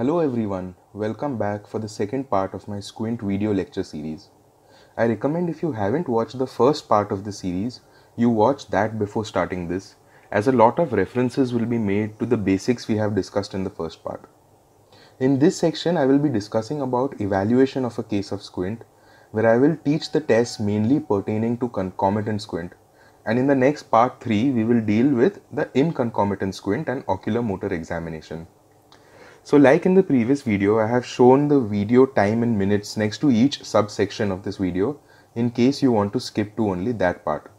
Hello everyone, welcome back for the second part of my Squint video lecture series. I recommend if you haven't watched the first part of the series, you watch that before starting this, as a lot of references will be made to the basics we have discussed in the first part. In this section, I will be discussing about evaluation of a case of squint, where I will teach the tests mainly pertaining to concomitant squint. And in the next part 3, we will deal with the inconcomitant squint and ocular motor examination. So like in the previous video, I have shown the video time in minutes next to each subsection of this video in case you want to skip to only that part.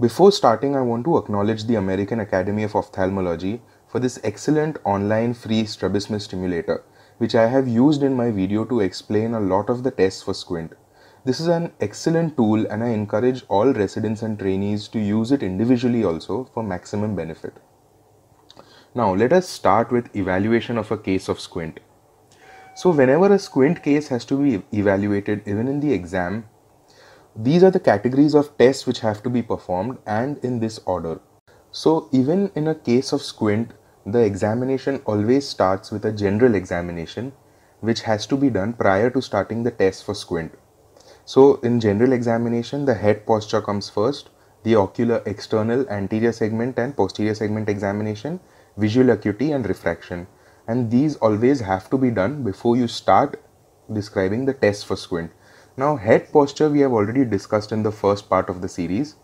Before starting, I want to acknowledge the American Academy of Ophthalmology for this excellent online free strabismus stimulator, which I have used in my video to explain a lot of the tests for squint. This is an excellent tool and I encourage all residents and trainees to use it individually also for maximum benefit. Now let us start with evaluation of a case of squint. So whenever a squint case has to be evaluated even in the exam, these are the categories of tests which have to be performed and in this order. So even in a case of squint, the examination always starts with a general examination which has to be done prior to starting the test for squint. So in general examination, the head posture comes first, the ocular external anterior segment and posterior segment examination visual acuity and refraction and these always have to be done before you start describing the test for squint. Now head posture we have already discussed in the first part of the series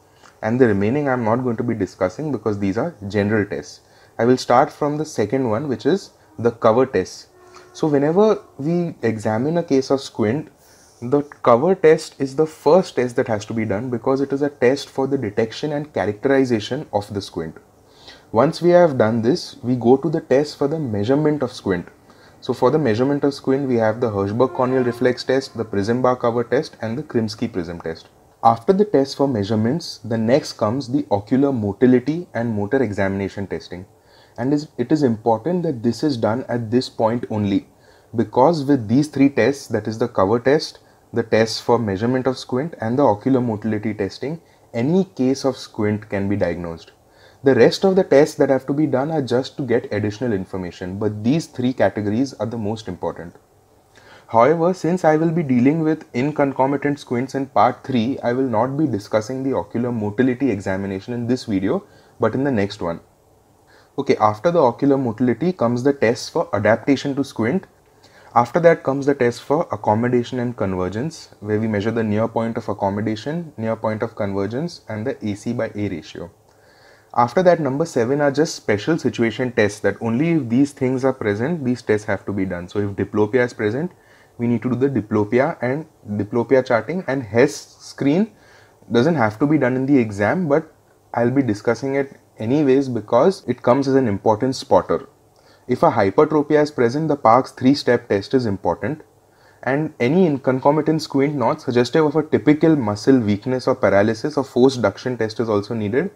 and the remaining I am not going to be discussing because these are general tests. I will start from the second one which is the cover test. So whenever we examine a case of squint the cover test is the first test that has to be done because it is a test for the detection and characterization of the squint. Once we have done this, we go to the test for the measurement of squint. So for the measurement of squint, we have the Hirschberg corneal reflex test, the prism bar cover test and the Krimsky prism test. After the test for measurements, the next comes the ocular motility and motor examination testing. And it is important that this is done at this point only because with these three tests, that is the cover test, the test for measurement of squint and the ocular motility testing, any case of squint can be diagnosed. The rest of the tests that have to be done are just to get additional information, but these three categories are the most important. However, since I will be dealing with inconcomitant squints in part 3, I will not be discussing the ocular motility examination in this video, but in the next one. Okay, after the ocular motility comes the test for adaptation to squint. After that comes the test for accommodation and convergence, where we measure the near point of accommodation, near point of convergence, and the AC by A ratio. After that, number seven are just special situation tests that only if these things are present, these tests have to be done. So if diplopia is present, we need to do the diplopia and diplopia charting and Hess screen doesn't have to be done in the exam, but I'll be discussing it anyways because it comes as an important spotter. If a hypertropia is present, the Park's three-step test is important and any concomitant squint not suggestive of a typical muscle weakness or paralysis or forced duction test is also needed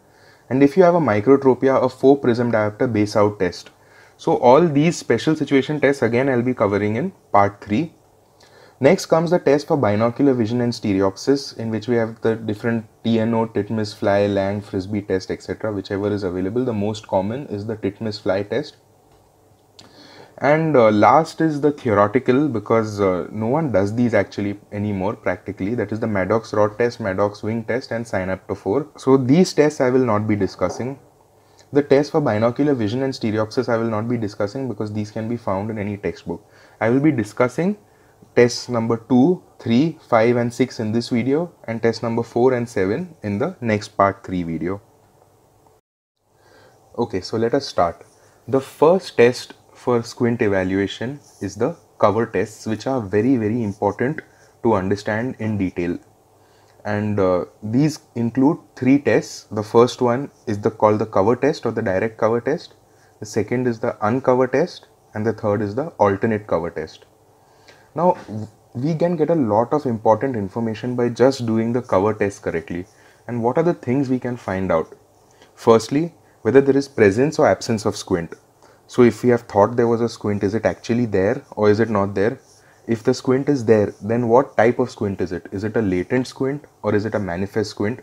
and if you have a microtropia a 4 prism diopter base out test. So all these special situation tests again I'll be covering in part 3. Next comes the test for binocular vision and stereopsis in which we have the different TNO, titmus fly, Lang, frisbee test etc. whichever is available. The most common is the titmus fly test and uh, last is the theoretical because uh, no one does these actually anymore practically that is the maddox rod test maddox wing test and synaptophore so these tests i will not be discussing the test for binocular vision and stereopsis i will not be discussing because these can be found in any textbook i will be discussing tests number 2 3 5 and 6 in this video and test number 4 and 7 in the next part 3 video okay so let us start the first test for squint evaluation is the cover tests, which are very, very important to understand in detail. And uh, these include three tests. The first one is the called the cover test or the direct cover test. The second is the uncover test, and the third is the alternate cover test. Now we can get a lot of important information by just doing the cover test correctly. And what are the things we can find out? Firstly, whether there is presence or absence of squint. So if we have thought there was a squint, is it actually there or is it not there? If the squint is there, then what type of squint is it? Is it a latent squint or is it a manifest squint?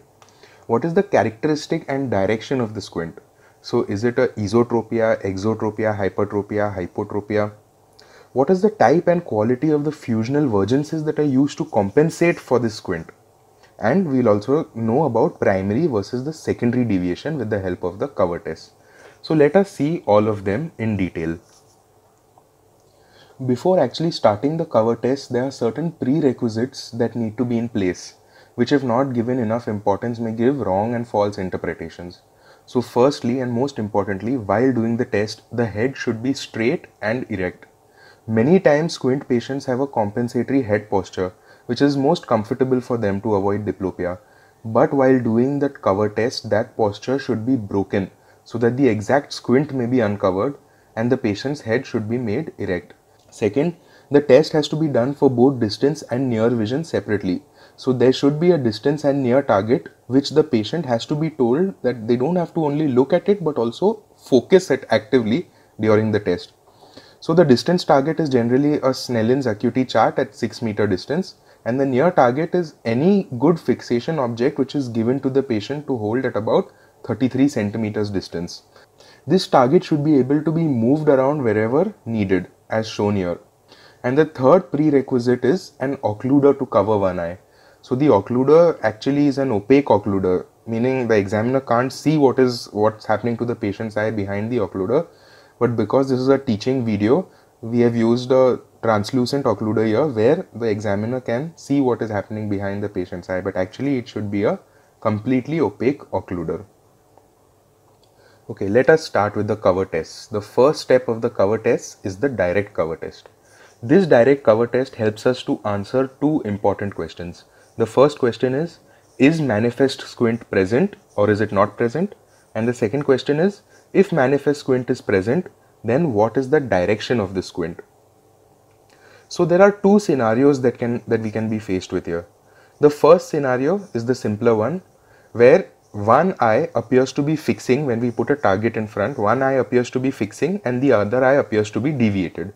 What is the characteristic and direction of the squint? So is it a esotropia, exotropia, hypertropia, hypotropia? What is the type and quality of the fusional vergences that are used to compensate for this squint? And we'll also know about primary versus the secondary deviation with the help of the cover test. So let us see all of them in detail. Before actually starting the cover test, there are certain prerequisites that need to be in place, which if not given enough importance may give wrong and false interpretations. So firstly and most importantly, while doing the test, the head should be straight and erect. Many times squint patients have a compensatory head posture, which is most comfortable for them to avoid diplopia. But while doing that cover test, that posture should be broken so that the exact squint may be uncovered and the patient's head should be made erect. Second, the test has to be done for both distance and near vision separately. So there should be a distance and near target which the patient has to be told that they don't have to only look at it but also focus it actively during the test. So the distance target is generally a Snellen's acuity chart at 6 meter distance and the near target is any good fixation object which is given to the patient to hold at about 33 centimeters distance. This target should be able to be moved around wherever needed as shown here. And the third prerequisite is an occluder to cover one eye. So the occluder actually is an opaque occluder, meaning the examiner can't see what is what's happening to the patient's eye behind the occluder. But because this is a teaching video, we have used a translucent occluder here where the examiner can see what is happening behind the patient's eye, but actually it should be a completely opaque occluder. Okay, let us start with the cover test. The first step of the cover test is the direct cover test. This direct cover test helps us to answer two important questions. The first question is, is manifest squint present or is it not present? And the second question is, if manifest squint is present, then what is the direction of the squint? So there are two scenarios that can that we can be faced with here. The first scenario is the simpler one where one eye appears to be fixing when we put a target in front one eye appears to be fixing and the other eye appears to be deviated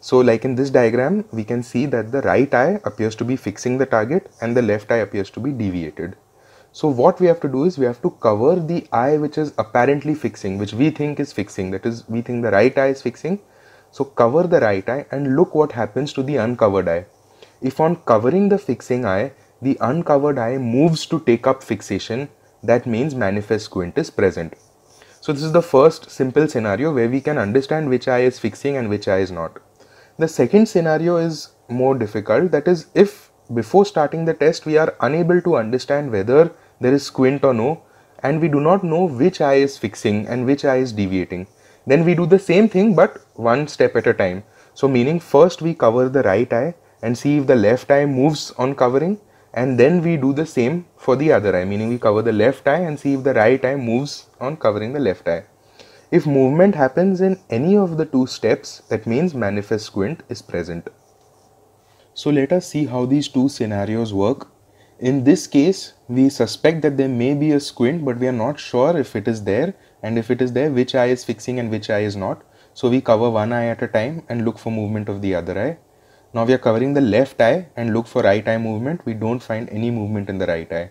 so like in this diagram we can see that the right eye appears to be fixing the target and the left eye appears to be deviated so what we have to do is we have to cover the eye which is apparently fixing which we think is fixing that is we think the right eye is fixing so cover the right eye and look what happens to the uncovered eye if on covering the fixing eye the uncovered eye moves to take up fixation that means manifest squint is present. So this is the first simple scenario where we can understand which eye is fixing and which eye is not. The second scenario is more difficult that is if before starting the test we are unable to understand whether there is squint or no and we do not know which eye is fixing and which eye is deviating then we do the same thing but one step at a time so meaning first we cover the right eye and see if the left eye moves on covering and then we do the same for the other eye meaning we cover the left eye and see if the right eye moves on covering the left eye if movement happens in any of the two steps that means manifest squint is present so let us see how these two scenarios work in this case we suspect that there may be a squint but we are not sure if it is there and if it is there which eye is fixing and which eye is not so we cover one eye at a time and look for movement of the other eye now we are covering the left eye and look for right eye movement. We don't find any movement in the right eye.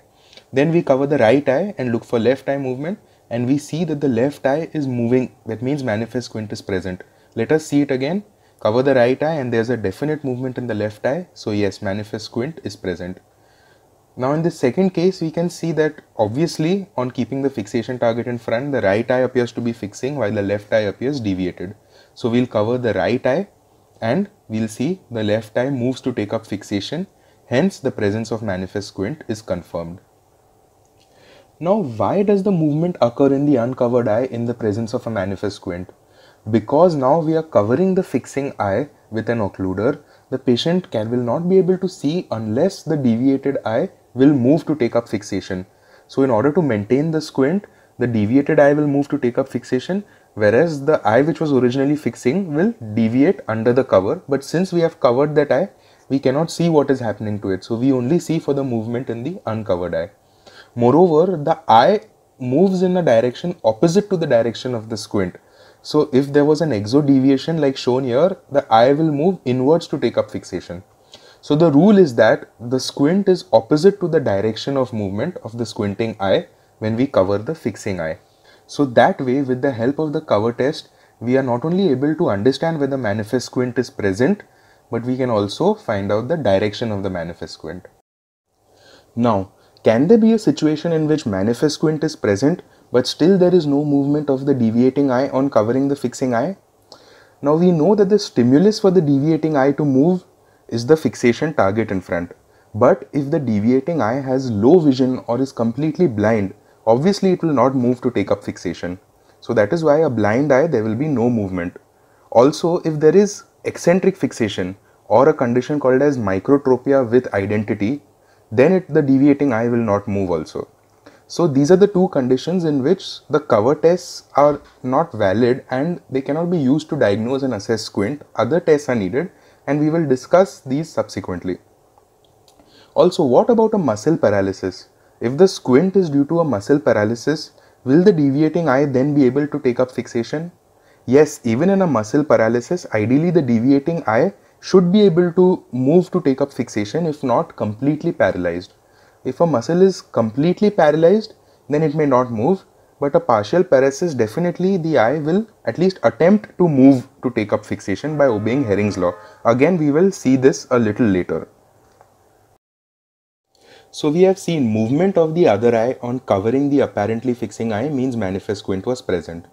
Then we cover the right eye and look for left eye movement and we see that the left eye is moving. That means manifest squint is present. Let us see it again. Cover the right eye and there's a definite movement in the left eye. So yes, manifest squint is present. Now in the second case, we can see that obviously on keeping the fixation target in front, the right eye appears to be fixing while the left eye appears deviated. So we'll cover the right eye and we'll see the left eye moves to take up fixation hence the presence of manifest squint is confirmed. Now why does the movement occur in the uncovered eye in the presence of a manifest squint? Because now we are covering the fixing eye with an occluder, the patient can, will not be able to see unless the deviated eye will move to take up fixation. So in order to maintain the squint, the deviated eye will move to take up fixation whereas the eye which was originally fixing will deviate under the cover but since we have covered that eye we cannot see what is happening to it so we only see for the movement in the uncovered eye moreover the eye moves in a direction opposite to the direction of the squint so if there was an exo deviation like shown here the eye will move inwards to take up fixation so the rule is that the squint is opposite to the direction of movement of the squinting eye when we cover the fixing eye so that way, with the help of the cover test, we are not only able to understand whether manifest squint is present, but we can also find out the direction of the manifest squint. Now, can there be a situation in which manifest squint is present, but still there is no movement of the deviating eye on covering the fixing eye? Now we know that the stimulus for the deviating eye to move is the fixation target in front. But if the deviating eye has low vision or is completely blind, obviously it will not move to take up fixation. So that is why a blind eye there will be no movement. Also if there is eccentric fixation or a condition called as microtropia with identity then it, the deviating eye will not move also. So these are the two conditions in which the cover tests are not valid and they cannot be used to diagnose and assess squint. Other tests are needed and we will discuss these subsequently. Also, what about a muscle paralysis? If the squint is due to a muscle paralysis, will the deviating eye then be able to take up fixation? Yes, even in a muscle paralysis, ideally the deviating eye should be able to move to take up fixation if not completely paralyzed. If a muscle is completely paralyzed, then it may not move, but a partial paralysis definitely the eye will at least attempt to move to take up fixation by obeying Herring's law. Again, we will see this a little later. So we have seen movement of the other eye on covering the apparently fixing eye means manifest squint was present.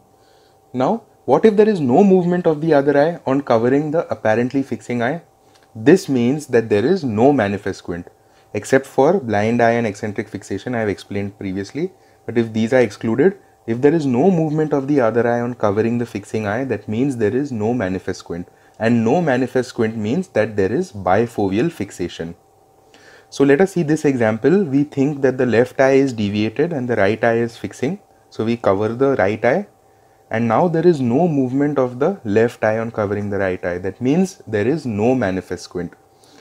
Now what if there is no movement of the other eye on covering the apparently fixing eye? This means that there is no manifest squint except for blind eye and eccentric fixation I have explained previously but if these are excluded if there is no movement of the other eye on covering the fixing eye that means there is no manifest squint and no manifest squint means that there is bifoveal fixation. So let us see this example. We think that the left eye is deviated and the right eye is fixing. So we cover the right eye and now there is no movement of the left eye on covering the right eye. That means there is no manifest squint.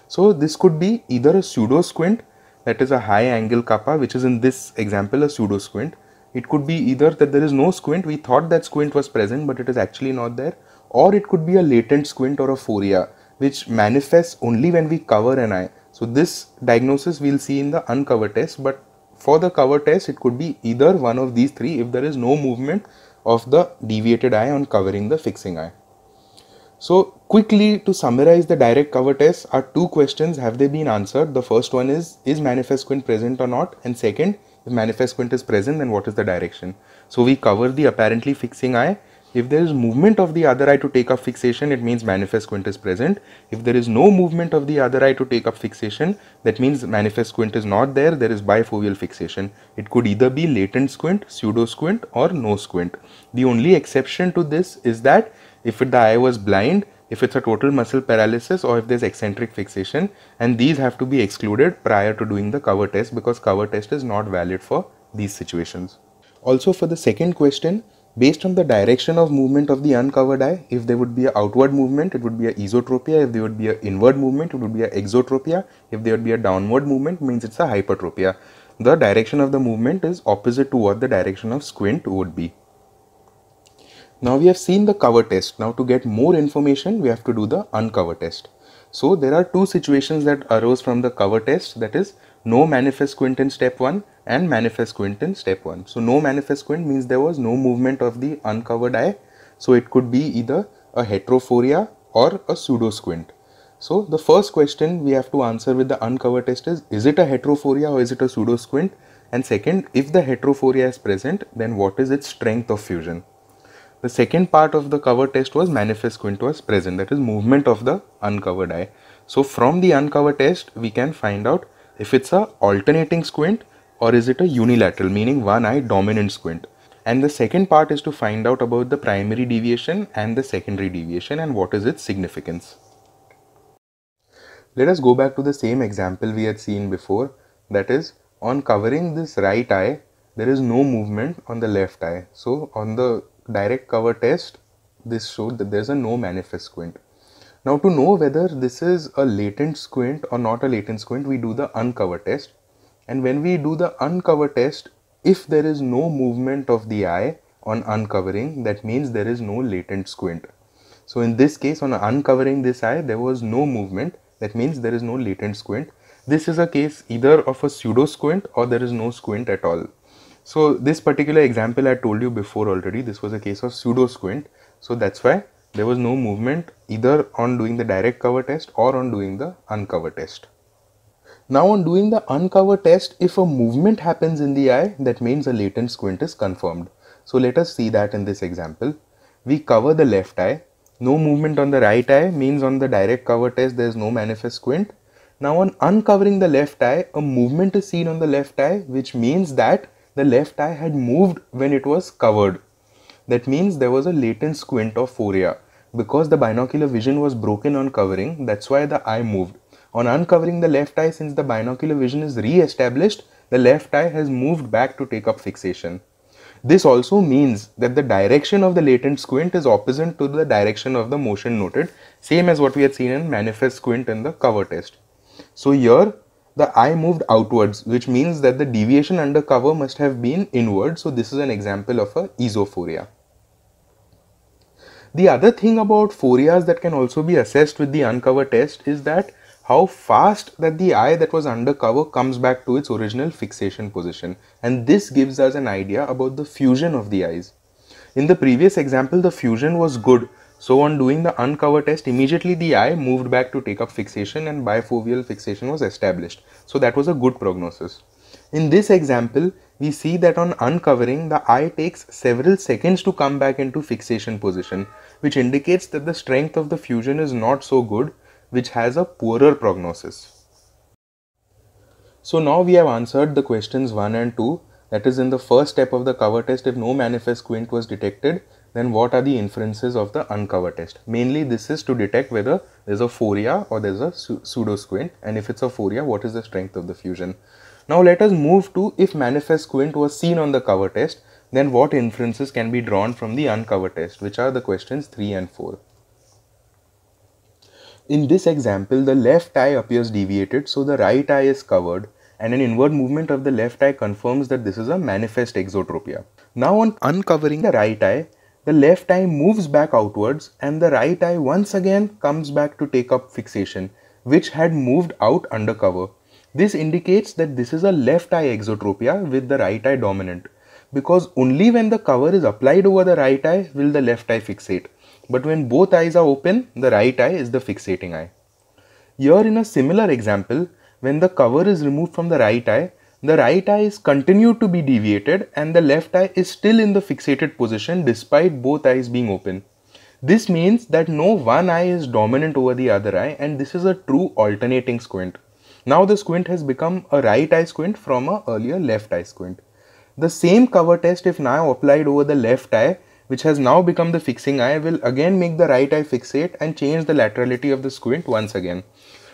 So this could be either a pseudo squint that is a high angle kappa which is in this example a pseudo squint. It could be either that there is no squint, we thought that squint was present but it is actually not there or it could be a latent squint or a foria which manifests only when we cover an eye so this diagnosis we'll see in the uncover test, but for the cover test, it could be either one of these three if there is no movement of the deviated eye on covering the fixing eye. So quickly to summarize the direct cover test, are two questions have they been answered? The first one is, is manifest squint present or not? And second, if manifest squint is present, then what is the direction? So we cover the apparently fixing eye if there is movement of the other eye to take up fixation, it means manifest squint is present. If there is no movement of the other eye to take up fixation, that means manifest squint is not there, there is bifoveal fixation. It could either be latent squint, pseudo squint or no squint. The only exception to this is that if the eye was blind, if it's a total muscle paralysis or if there's eccentric fixation and these have to be excluded prior to doing the cover test because cover test is not valid for these situations. Also for the second question, based on the direction of movement of the uncovered eye, if there would be an outward movement, it would be a esotropia. If there would be an inward movement, it would be an exotropia. If there would be a downward movement, means it's a hypertropia. The direction of the movement is opposite to what the direction of squint would be. Now we have seen the cover test. Now to get more information, we have to do the uncover test. So there are two situations that arose from the cover test. That is, no manifest quint in step 1 and manifest quint in step 1. So, no manifest quint means there was no movement of the uncovered eye. So, it could be either a heterophoria or a pseudo squint. So, the first question we have to answer with the uncovered test is is it a heterophoria or is it a pseudo squint? And second, if the heterophoria is present, then what is its strength of fusion? The second part of the cover test was manifest quint was present, that is movement of the uncovered eye. So, from the uncovered test, we can find out if it's a alternating squint or is it a unilateral meaning one eye dominant squint and the second part is to find out about the primary deviation and the secondary deviation and what is its significance. Let us go back to the same example we had seen before that is on covering this right eye there is no movement on the left eye so on the direct cover test this showed that there's a no manifest squint now to know whether this is a latent squint or not a latent squint, we do the uncover test. And when we do the uncover test, if there is no movement of the eye on uncovering, that means there is no latent squint. So in this case, on uncovering this eye, there was no movement. That means there is no latent squint. This is a case either of a pseudo squint or there is no squint at all. So this particular example I told you before already, this was a case of pseudo squint. So that's why there was no movement either on doing the direct cover test or on doing the uncover test. Now on doing the uncover test, if a movement happens in the eye, that means a latent squint is confirmed. So let us see that in this example. We cover the left eye, no movement on the right eye means on the direct cover test there is no manifest squint. Now on uncovering the left eye, a movement is seen on the left eye which means that the left eye had moved when it was covered that means there was a latent squint or foria. Because the binocular vision was broken on covering, that's why the eye moved. On uncovering the left eye, since the binocular vision is re-established, the left eye has moved back to take up fixation. This also means that the direction of the latent squint is opposite to the direction of the motion noted, same as what we had seen in manifest squint in the cover test. So here the eye moved outwards, which means that the deviation under cover must have been inward. So this is an example of a esophoria. The other thing about phoreas that can also be assessed with the uncover test is that how fast that the eye that was under cover comes back to its original fixation position and this gives us an idea about the fusion of the eyes. In the previous example the fusion was good so on doing the uncover test immediately the eye moved back to take up fixation and bifoveal fixation was established so that was a good prognosis. In this example, we see that on uncovering, the eye takes several seconds to come back into fixation position, which indicates that the strength of the fusion is not so good, which has a poorer prognosis. So now we have answered the questions 1 and 2, that is in the first step of the cover test if no manifest squint was detected, then what are the inferences of the uncover test? Mainly this is to detect whether there's a foria or there's a pseudo squint and if it's a foria, what is the strength of the fusion? Now let us move to if manifest squint was seen on the cover test, then what inferences can be drawn from the uncover test, which are the questions 3 and 4. In this example, the left eye appears deviated, so the right eye is covered, and an inward movement of the left eye confirms that this is a manifest exotropia. Now, on uncovering the right eye, the left eye moves back outwards, and the right eye once again comes back to take up fixation, which had moved out under cover. This indicates that this is a left eye exotropia with the right eye dominant because only when the cover is applied over the right eye will the left eye fixate. But when both eyes are open, the right eye is the fixating eye. Here in a similar example, when the cover is removed from the right eye, the right eye is continued to be deviated and the left eye is still in the fixated position despite both eyes being open. This means that no one eye is dominant over the other eye and this is a true alternating squint. Now the squint has become a right eye squint from a earlier left eye squint. The same cover test if now applied over the left eye which has now become the fixing eye will again make the right eye fixate and change the laterality of the squint once again.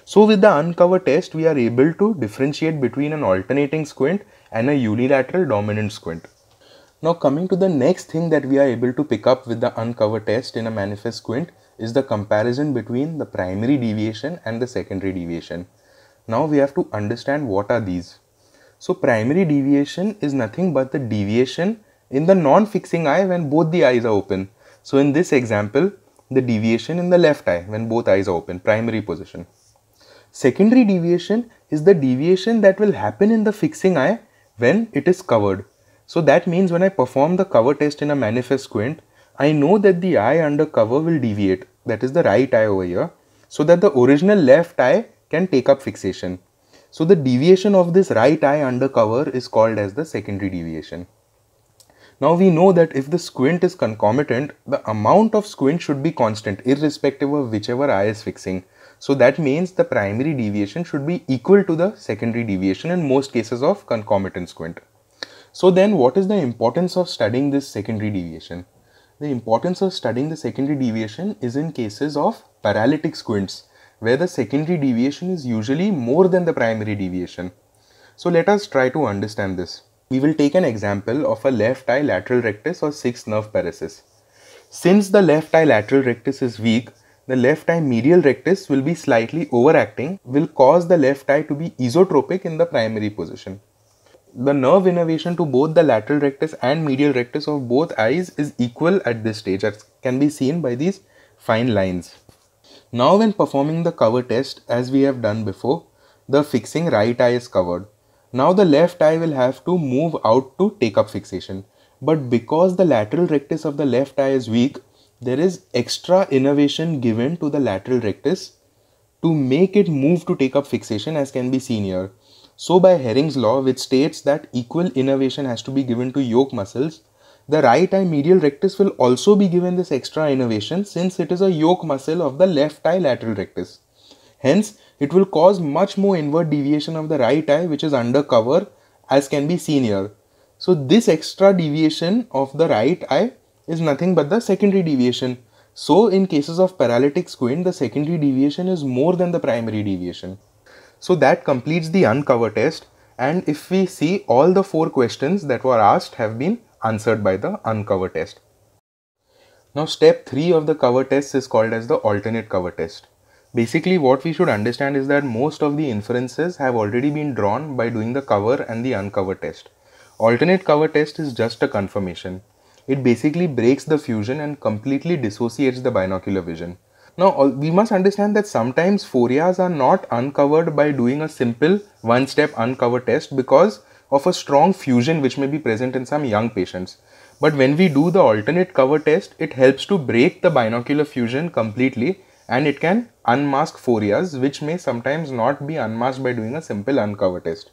So with the uncover test we are able to differentiate between an alternating squint and a unilateral dominant squint. Now coming to the next thing that we are able to pick up with the uncover test in a manifest squint is the comparison between the primary deviation and the secondary deviation. Now we have to understand what are these. So primary deviation is nothing but the deviation in the non-fixing eye when both the eyes are open. So in this example, the deviation in the left eye when both eyes are open, primary position. Secondary deviation is the deviation that will happen in the fixing eye when it is covered. So that means when I perform the cover test in a manifest squint, I know that the eye under cover will deviate, that is the right eye over here, so that the original left eye can take up fixation. So the deviation of this right eye under cover is called as the secondary deviation. Now we know that if the squint is concomitant, the amount of squint should be constant irrespective of whichever eye is fixing. So that means the primary deviation should be equal to the secondary deviation in most cases of concomitant squint. So then what is the importance of studying this secondary deviation? The importance of studying the secondary deviation is in cases of paralytic squints where the secondary deviation is usually more than the primary deviation. So let us try to understand this. We will take an example of a left eye lateral rectus or sixth nerve paresis. Since the left eye lateral rectus is weak, the left eye medial rectus will be slightly overacting, will cause the left eye to be isotropic in the primary position. The nerve innervation to both the lateral rectus and medial rectus of both eyes is equal at this stage, as can be seen by these fine lines. Now when performing the cover test as we have done before, the fixing right eye is covered. Now the left eye will have to move out to take up fixation. But because the lateral rectus of the left eye is weak, there is extra innervation given to the lateral rectus to make it move to take up fixation as can be seen here. So by Herring's law, which states that equal innervation has to be given to yoke muscles, the right eye medial rectus will also be given this extra innervation since it is a yoke muscle of the left eye lateral rectus. Hence, it will cause much more inward deviation of the right eye which is under cover as can be seen here. So this extra deviation of the right eye is nothing but the secondary deviation. So in cases of paralytic squint, the secondary deviation is more than the primary deviation. So that completes the uncover test and if we see all the four questions that were asked have been answered by the uncover test. Now step 3 of the cover test is called as the alternate cover test. Basically what we should understand is that most of the inferences have already been drawn by doing the cover and the uncover test. Alternate cover test is just a confirmation. It basically breaks the fusion and completely dissociates the binocular vision. Now, we must understand that sometimes forias are not uncovered by doing a simple one step uncover test because of a strong fusion which may be present in some young patients. But when we do the alternate cover test, it helps to break the binocular fusion completely and it can unmask forias which may sometimes not be unmasked by doing a simple uncover test.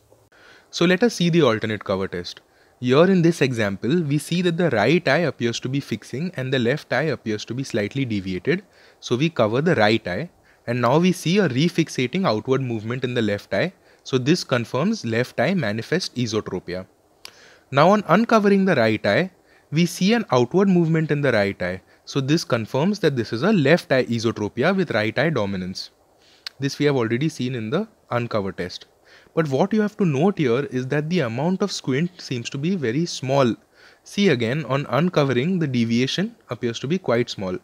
So let us see the alternate cover test. Here in this example, we see that the right eye appears to be fixing and the left eye appears to be slightly deviated. So we cover the right eye and now we see a refixating outward movement in the left eye so this confirms left eye manifest esotropia. Now on uncovering the right eye, we see an outward movement in the right eye. So this confirms that this is a left eye esotropia with right eye dominance. This we have already seen in the uncover test. But what you have to note here is that the amount of squint seems to be very small. See again on uncovering the deviation appears to be quite small.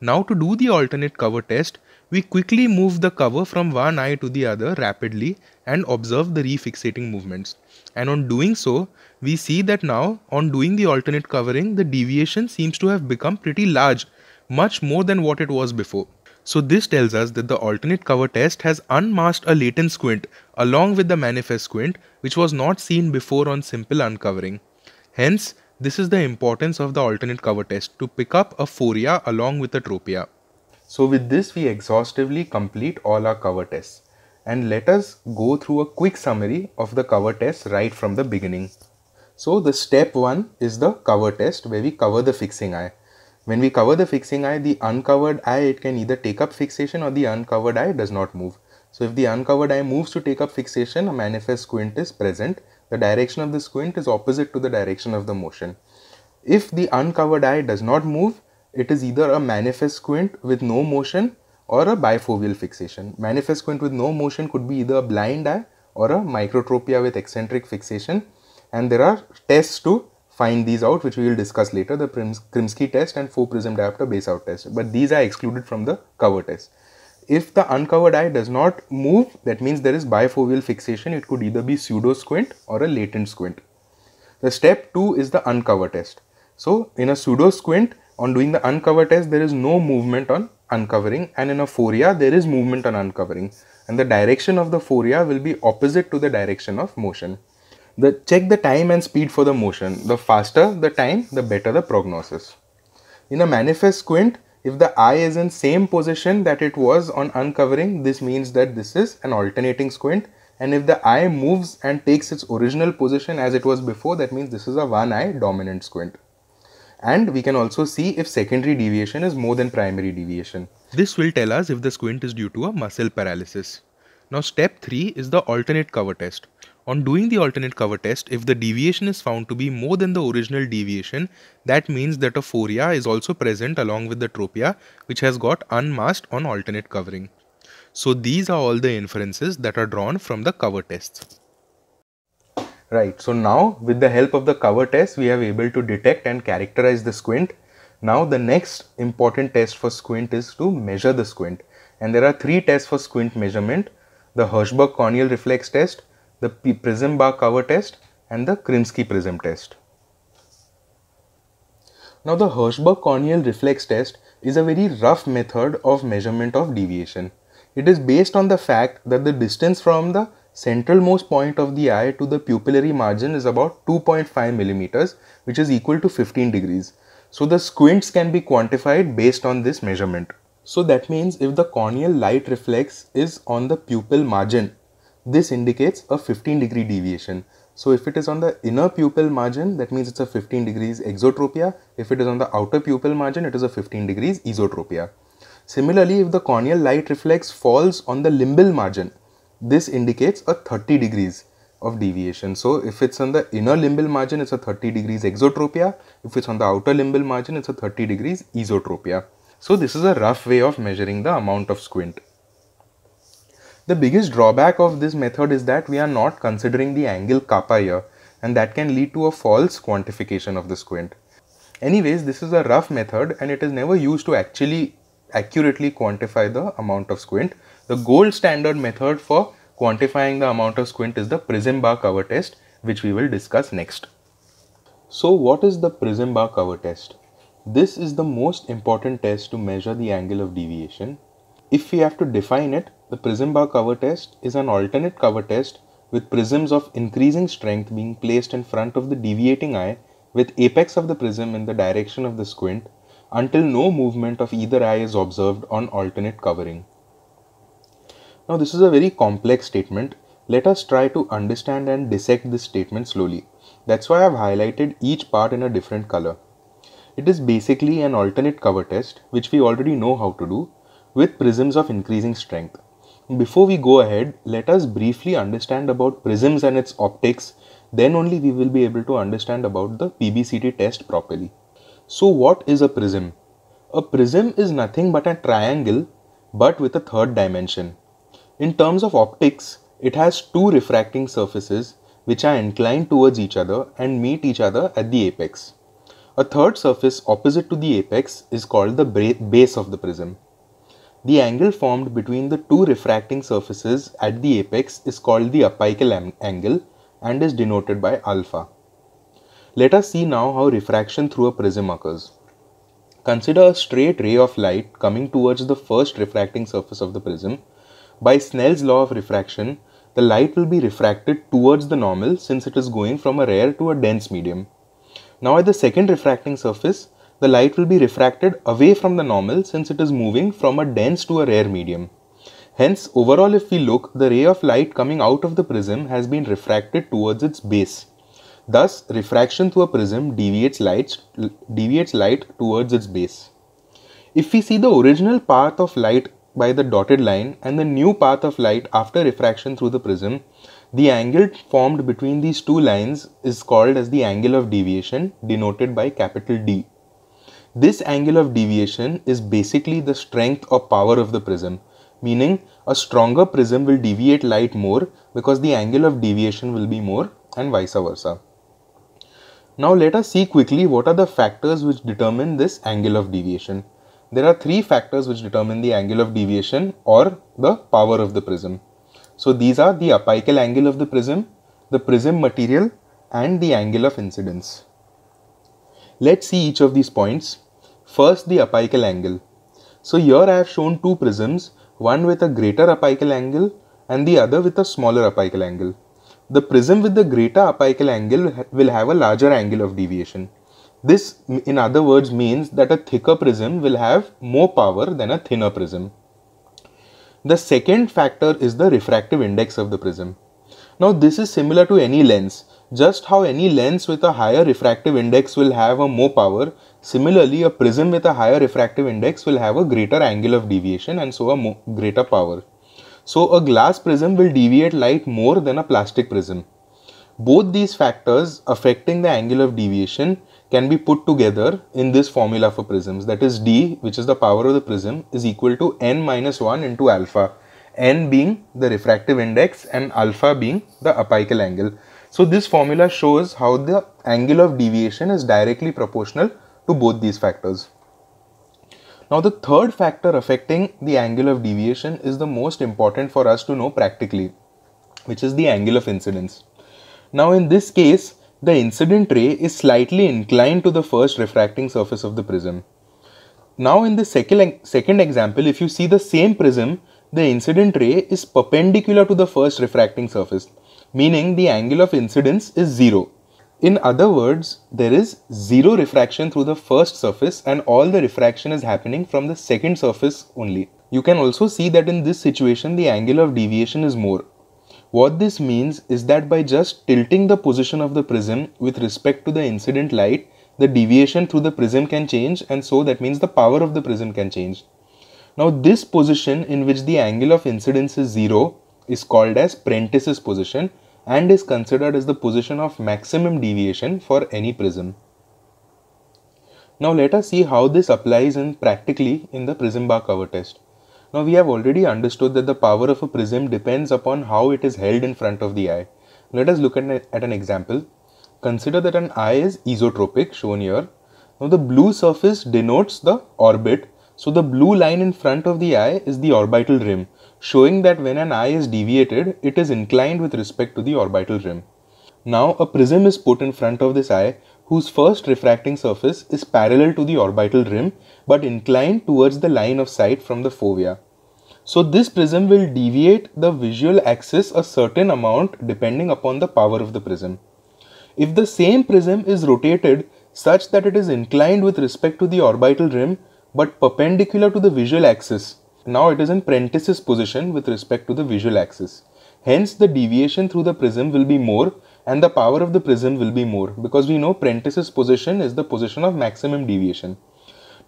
Now to do the alternate cover test, we quickly move the cover from one eye to the other rapidly and observe the refixating movements. And on doing so, we see that now on doing the alternate covering, the deviation seems to have become pretty large, much more than what it was before. So this tells us that the alternate cover test has unmasked a latent squint along with the manifest squint which was not seen before on simple uncovering. Hence, this is the importance of the alternate cover test to pick up a phoria along with a tropia. So with this we exhaustively complete all our cover tests and let us go through a quick summary of the cover test right from the beginning. So the step 1 is the cover test where we cover the fixing eye. When we cover the fixing eye, the uncovered eye it can either take up fixation or the uncovered eye does not move. So if the uncovered eye moves to take up fixation, a manifest squint is present. The direction of the squint is opposite to the direction of the motion. If the uncovered eye does not move, it is either a manifest squint with no motion or a bifoveal fixation. Manifest squint with no motion could be either a blind eye or a microtropia with eccentric fixation. And there are tests to find these out, which we will discuss later the Krimsky test and four prism diopter base out test. But these are excluded from the cover test. If the uncovered eye does not move, that means there is bifoveal fixation. It could either be pseudo squint or a latent squint. The step two is the uncover test. So, in a pseudo squint, on doing the uncover test there is no movement on uncovering and in a foria there is movement on uncovering and the direction of the foria will be opposite to the direction of motion. The, check the time and speed for the motion. The faster the time, the better the prognosis. In a manifest squint, if the eye is in same position that it was on uncovering, this means that this is an alternating squint. And if the eye moves and takes its original position as it was before, that means this is a one eye dominant squint and we can also see if secondary deviation is more than primary deviation. This will tell us if the squint is due to a muscle paralysis. Now step 3 is the alternate cover test. On doing the alternate cover test, if the deviation is found to be more than the original deviation, that means that a phoria is also present along with the tropia which has got unmasked on alternate covering. So these are all the inferences that are drawn from the cover tests. Right, so now with the help of the cover test, we have able to detect and characterize the squint. Now the next important test for squint is to measure the squint. And there are three tests for squint measurement, the Hirschberg corneal reflex test, the prism bar cover test and the Krimsky prism test. Now the Hirschberg corneal reflex test is a very rough method of measurement of deviation. It is based on the fact that the distance from the centralmost point of the eye to the pupillary margin is about 2.5 millimeters, which is equal to 15 degrees. So the squints can be quantified based on this measurement. So that means if the corneal light reflex is on the pupil margin, this indicates a 15 degree deviation. So if it is on the inner pupil margin, that means it's a 15 degrees exotropia. If it is on the outer pupil margin, it is a 15 degrees esotropia. Similarly, if the corneal light reflex falls on the limbal margin, this indicates a 30 degrees of deviation. So if it's on the inner limbal margin, it's a 30 degrees exotropia. If it's on the outer limbal margin, it's a 30 degrees esotropia. So this is a rough way of measuring the amount of squint. The biggest drawback of this method is that we are not considering the angle kappa here and that can lead to a false quantification of the squint. Anyways, this is a rough method and it is never used to actually accurately quantify the amount of squint the gold standard method for quantifying the amount of squint is the prism bar cover test, which we will discuss next. So what is the prism bar cover test? This is the most important test to measure the angle of deviation. If we have to define it, the prism bar cover test is an alternate cover test with prisms of increasing strength being placed in front of the deviating eye with apex of the prism in the direction of the squint until no movement of either eye is observed on alternate covering. Now this is a very complex statement. Let us try to understand and dissect this statement slowly. That's why I've highlighted each part in a different color. It is basically an alternate cover test, which we already know how to do, with prisms of increasing strength. Before we go ahead, let us briefly understand about prisms and its optics, then only we will be able to understand about the PBCT test properly. So what is a prism? A prism is nothing but a triangle but with a third dimension. In terms of optics, it has two refracting surfaces which are inclined towards each other and meet each other at the apex. A third surface opposite to the apex is called the base of the prism. The angle formed between the two refracting surfaces at the apex is called the apical angle and is denoted by alpha. Let us see now how refraction through a prism occurs. Consider a straight ray of light coming towards the first refracting surface of the prism by Snell's law of refraction, the light will be refracted towards the normal since it is going from a rare to a dense medium. Now at the second refracting surface, the light will be refracted away from the normal since it is moving from a dense to a rare medium. Hence, overall if we look, the ray of light coming out of the prism has been refracted towards its base. Thus, refraction through a prism deviates light, deviates light towards its base. If we see the original path of light by the dotted line and the new path of light after refraction through the prism, the angle formed between these two lines is called as the angle of deviation denoted by capital D. This angle of deviation is basically the strength or power of the prism, meaning a stronger prism will deviate light more because the angle of deviation will be more and vice versa. Now let us see quickly what are the factors which determine this angle of deviation there are three factors which determine the angle of deviation or the power of the prism. So these are the apical angle of the prism, the prism material and the angle of incidence. Let's see each of these points. First the apical angle. So here I have shown two prisms, one with a greater apical angle and the other with a smaller apical angle. The prism with the greater apical angle will have a larger angle of deviation this, in other words, means that a thicker prism will have more power than a thinner prism. The second factor is the refractive index of the prism. Now, this is similar to any lens. Just how any lens with a higher refractive index will have a more power, similarly, a prism with a higher refractive index will have a greater angle of deviation and so a greater power. So, a glass prism will deviate light more than a plastic prism. Both these factors affecting the angle of deviation can be put together in this formula for prisms that is d which is the power of the prism is equal to n minus 1 into alpha n being the refractive index and alpha being the apical angle. So this formula shows how the angle of deviation is directly proportional to both these factors. Now the third factor affecting the angle of deviation is the most important for us to know practically which is the angle of incidence. Now in this case the incident ray is slightly inclined to the first refracting surface of the prism. Now in the second, second example, if you see the same prism, the incident ray is perpendicular to the first refracting surface, meaning the angle of incidence is 0. In other words, there is 0 refraction through the first surface and all the refraction is happening from the second surface only. You can also see that in this situation the angle of deviation is more. What this means is that by just tilting the position of the prism with respect to the incident light, the deviation through the prism can change and so that means the power of the prism can change. Now this position in which the angle of incidence is 0 is called as Prentice's position and is considered as the position of maximum deviation for any prism. Now let us see how this applies in practically in the prism bar cover test. Now we have already understood that the power of a prism depends upon how it is held in front of the eye. Let us look at an, at an example. Consider that an eye is isotropic shown here. Now the blue surface denotes the orbit. So the blue line in front of the eye is the orbital rim showing that when an eye is deviated it is inclined with respect to the orbital rim. Now a prism is put in front of this eye whose first refracting surface is parallel to the orbital rim but inclined towards the line of sight from the fovea. So this prism will deviate the visual axis a certain amount depending upon the power of the prism. If the same prism is rotated such that it is inclined with respect to the orbital rim but perpendicular to the visual axis, now it is in parenthesis position with respect to the visual axis. Hence the deviation through the prism will be more and the power of the prism will be more because we know Prentice's position is the position of maximum deviation.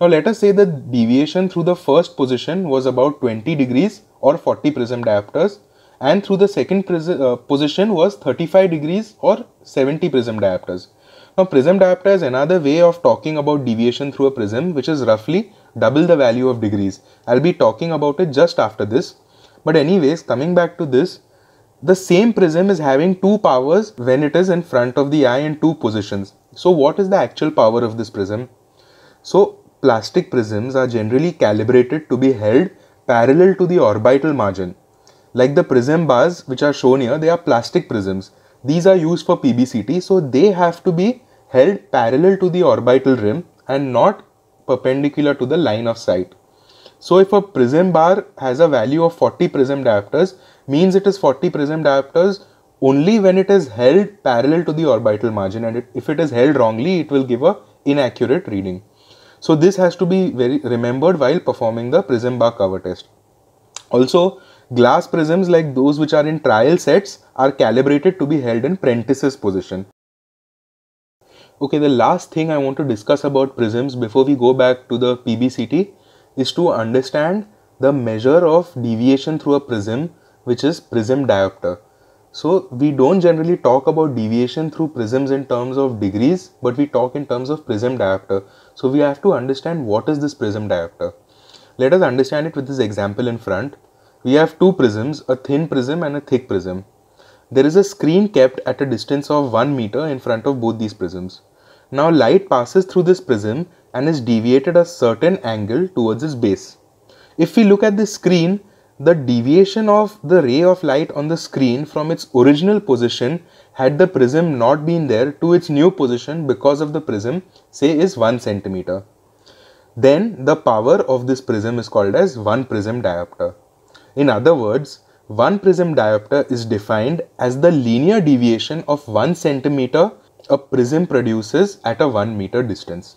Now let us say the deviation through the first position was about 20 degrees or 40 prism diopters and through the second uh, position was 35 degrees or 70 prism diopters. Now prism diopter is another way of talking about deviation through a prism which is roughly double the value of degrees. I'll be talking about it just after this. But anyways coming back to this the same prism is having two powers when it is in front of the eye in two positions. So what is the actual power of this prism? So plastic prisms are generally calibrated to be held parallel to the orbital margin. Like the prism bars which are shown here, they are plastic prisms. These are used for PBCT, so they have to be held parallel to the orbital rim and not perpendicular to the line of sight. So if a prism bar has a value of 40 prism diopters, means it is 40 prism diopters only when it is held parallel to the orbital margin and it, if it is held wrongly it will give a inaccurate reading. So this has to be very remembered while performing the prism bar cover test. Also glass prisms like those which are in trial sets are calibrated to be held in Prentice's position. Okay, the last thing I want to discuss about prisms before we go back to the PBCT is to understand the measure of deviation through a prism which is prism diopter. So we don't generally talk about deviation through prisms in terms of degrees, but we talk in terms of prism diopter. So we have to understand what is this prism diopter. Let us understand it with this example in front. We have two prisms, a thin prism and a thick prism. There is a screen kept at a distance of 1 meter in front of both these prisms. Now light passes through this prism and is deviated a certain angle towards its base. If we look at the screen, the deviation of the ray of light on the screen from its original position had the prism not been there to its new position because of the prism say is 1 centimeter then the power of this prism is called as 1 prism diopter in other words 1 prism diopter is defined as the linear deviation of 1 centimeter a prism produces at a 1 meter distance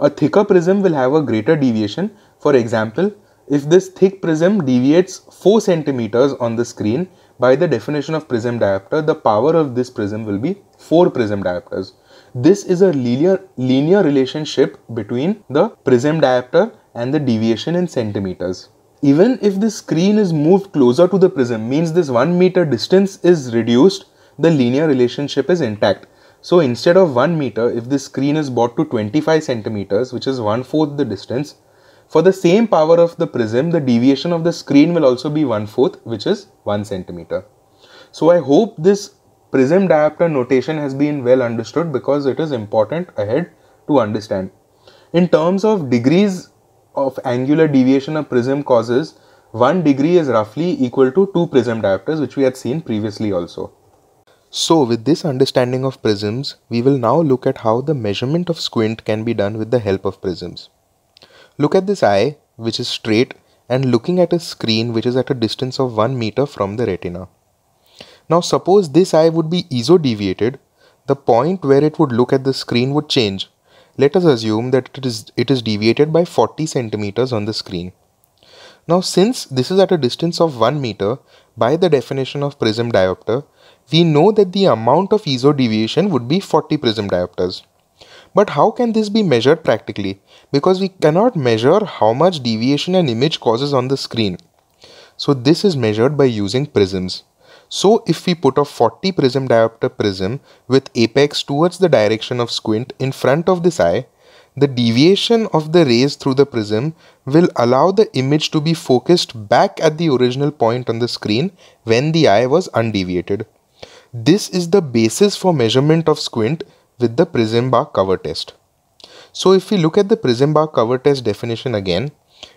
a thicker prism will have a greater deviation for example if this thick prism deviates 4 centimeters on the screen, by the definition of prism diopter, the power of this prism will be 4 prism diopters. This is a linear, linear relationship between the prism diopter and the deviation in centimeters. Even if the screen is moved closer to the prism, means this 1 meter distance is reduced, the linear relationship is intact. So instead of 1 meter, if the screen is brought to 25 centimeters, which is one fourth the distance, for the same power of the prism, the deviation of the screen will also be 1 fourth, which is 1 centimeter. So I hope this prism diopter notation has been well understood because it is important ahead to understand. In terms of degrees of angular deviation a prism causes, 1 degree is roughly equal to 2 prism diopters which we had seen previously also. So with this understanding of prisms, we will now look at how the measurement of squint can be done with the help of prisms. Look at this eye, which is straight, and looking at a screen which is at a distance of 1 meter from the retina. Now suppose this eye would be isodeviated, the point where it would look at the screen would change. Let us assume that it is, it is deviated by 40 centimeters on the screen. Now since this is at a distance of 1 meter, by the definition of prism diopter, we know that the amount of iso deviation would be 40 prism diopters. But how can this be measured practically? Because we cannot measure how much deviation an image causes on the screen. So this is measured by using prisms. So if we put a 40 prism diopter prism with apex towards the direction of squint in front of this eye, the deviation of the rays through the prism will allow the image to be focused back at the original point on the screen when the eye was undeviated. This is the basis for measurement of squint with the prism bar cover test. So if we look at the prism bar cover test definition again,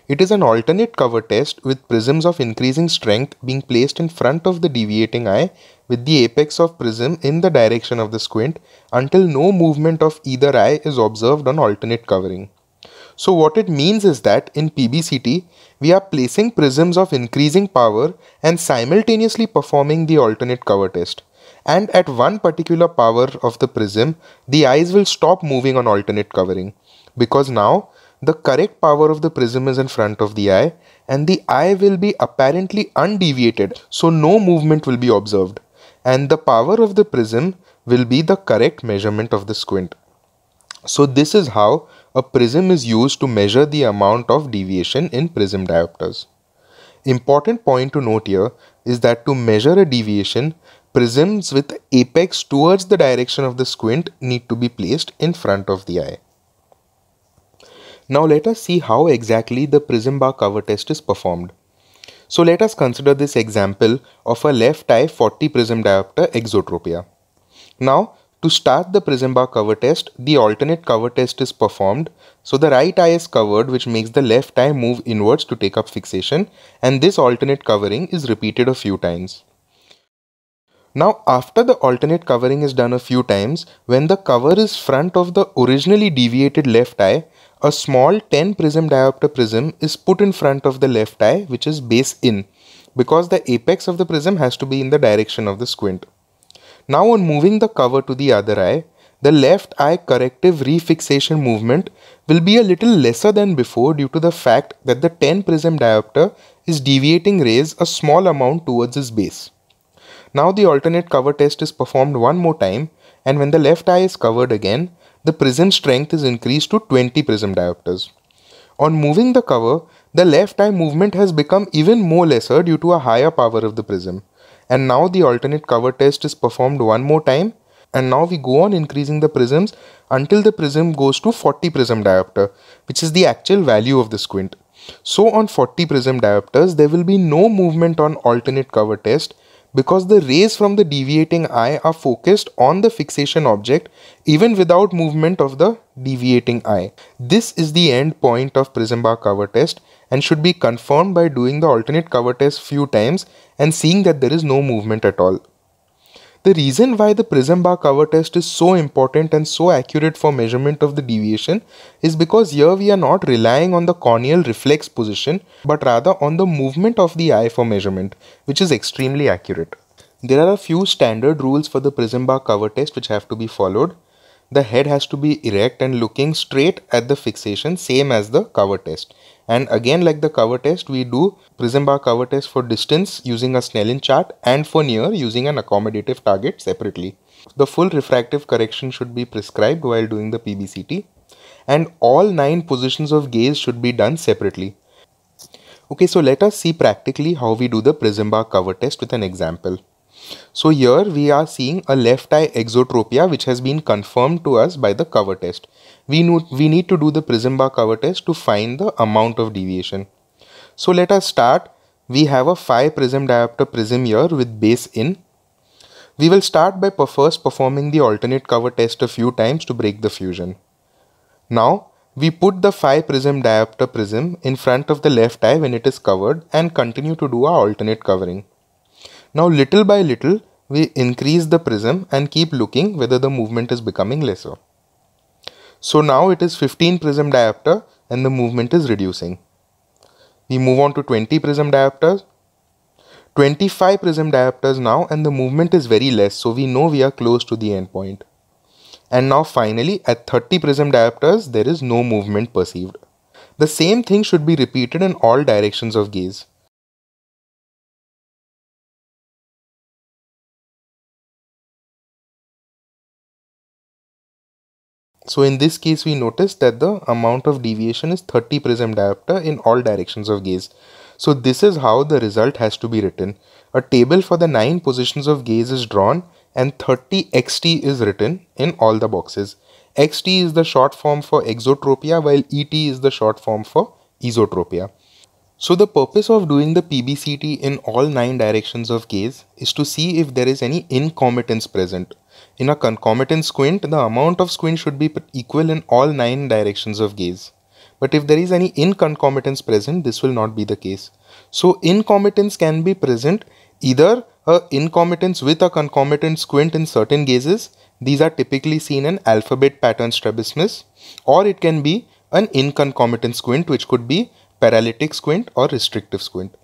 it is an alternate cover test with prisms of increasing strength being placed in front of the deviating eye with the apex of prism in the direction of the squint until no movement of either eye is observed on alternate covering. So what it means is that in PBCT, we are placing prisms of increasing power and simultaneously performing the alternate cover test and at one particular power of the prism, the eyes will stop moving on alternate covering because now the correct power of the prism is in front of the eye and the eye will be apparently undeviated so no movement will be observed and the power of the prism will be the correct measurement of the squint. So this is how a prism is used to measure the amount of deviation in prism diopters. Important point to note here is that to measure a deviation, prisms with apex towards the direction of the squint need to be placed in front of the eye. Now let us see how exactly the prism bar cover test is performed. So let us consider this example of a left eye 40 prism diopter exotropia. Now to start the prism bar cover test, the alternate cover test is performed. So the right eye is covered which makes the left eye move inwards to take up fixation and this alternate covering is repeated a few times. Now after the alternate covering is done a few times, when the cover is front of the originally deviated left eye, a small 10 prism diopter prism is put in front of the left eye which is base in because the apex of the prism has to be in the direction of the squint. Now on moving the cover to the other eye, the left eye corrective refixation movement will be a little lesser than before due to the fact that the 10 prism diopter is deviating rays a small amount towards its base. Now the alternate cover test is performed one more time and when the left eye is covered again, the prism strength is increased to 20 prism diopters. On moving the cover, the left eye movement has become even more lesser due to a higher power of the prism. And now the alternate cover test is performed one more time and now we go on increasing the prisms until the prism goes to 40 prism diopter which is the actual value of the squint. So on 40 prism diopters there will be no movement on alternate cover test because the rays from the deviating eye are focused on the fixation object even without movement of the deviating eye. This is the end point of prism bar cover test and should be confirmed by doing the alternate cover test few times and seeing that there is no movement at all. The reason why the prism bar cover test is so important and so accurate for measurement of the deviation is because here we are not relying on the corneal reflex position but rather on the movement of the eye for measurement which is extremely accurate. There are a few standard rules for the prism bar cover test which have to be followed. The head has to be erect and looking straight at the fixation same as the cover test and again, like the cover test, we do prism bar cover test for distance using a Snellen chart and for near using an accommodative target separately. The full refractive correction should be prescribed while doing the PBCT and all 9 positions of gaze should be done separately. Okay, so let us see practically how we do the prism bar cover test with an example. So here we are seeing a left eye exotropia which has been confirmed to us by the cover test we, we need to do the prism bar cover test to find the amount of deviation. So let us start. We have a 5 prism diopter prism here with base in. We will start by first performing the alternate cover test a few times to break the fusion. Now we put the 5 prism diopter prism in front of the left eye when it is covered and continue to do our alternate covering. Now little by little we increase the prism and keep looking whether the movement is becoming lesser. So now it is 15 prism diopter and the movement is reducing. We move on to 20 prism diopters. 25 prism diopters now and the movement is very less so we know we are close to the end point. And now finally at 30 prism diopters there is no movement perceived. The same thing should be repeated in all directions of gaze. So in this case, we notice that the amount of deviation is 30 prism diopter in all directions of gaze. So this is how the result has to be written. A table for the 9 positions of gaze is drawn and 30 xt is written in all the boxes. xt is the short form for exotropia while et is the short form for esotropia. So the purpose of doing the PBCT in all 9 directions of gaze is to see if there is any incompetence present in a concomitant squint, the amount of squint should be equal in all 9 directions of gaze. But if there is any inconcomitance present, this will not be the case. So incomitance can be present either a incomitance with a concomitant squint in certain gazes. These are typically seen in alphabet pattern strabismus. Or it can be an inconcomitant squint which could be paralytic squint or restrictive squint.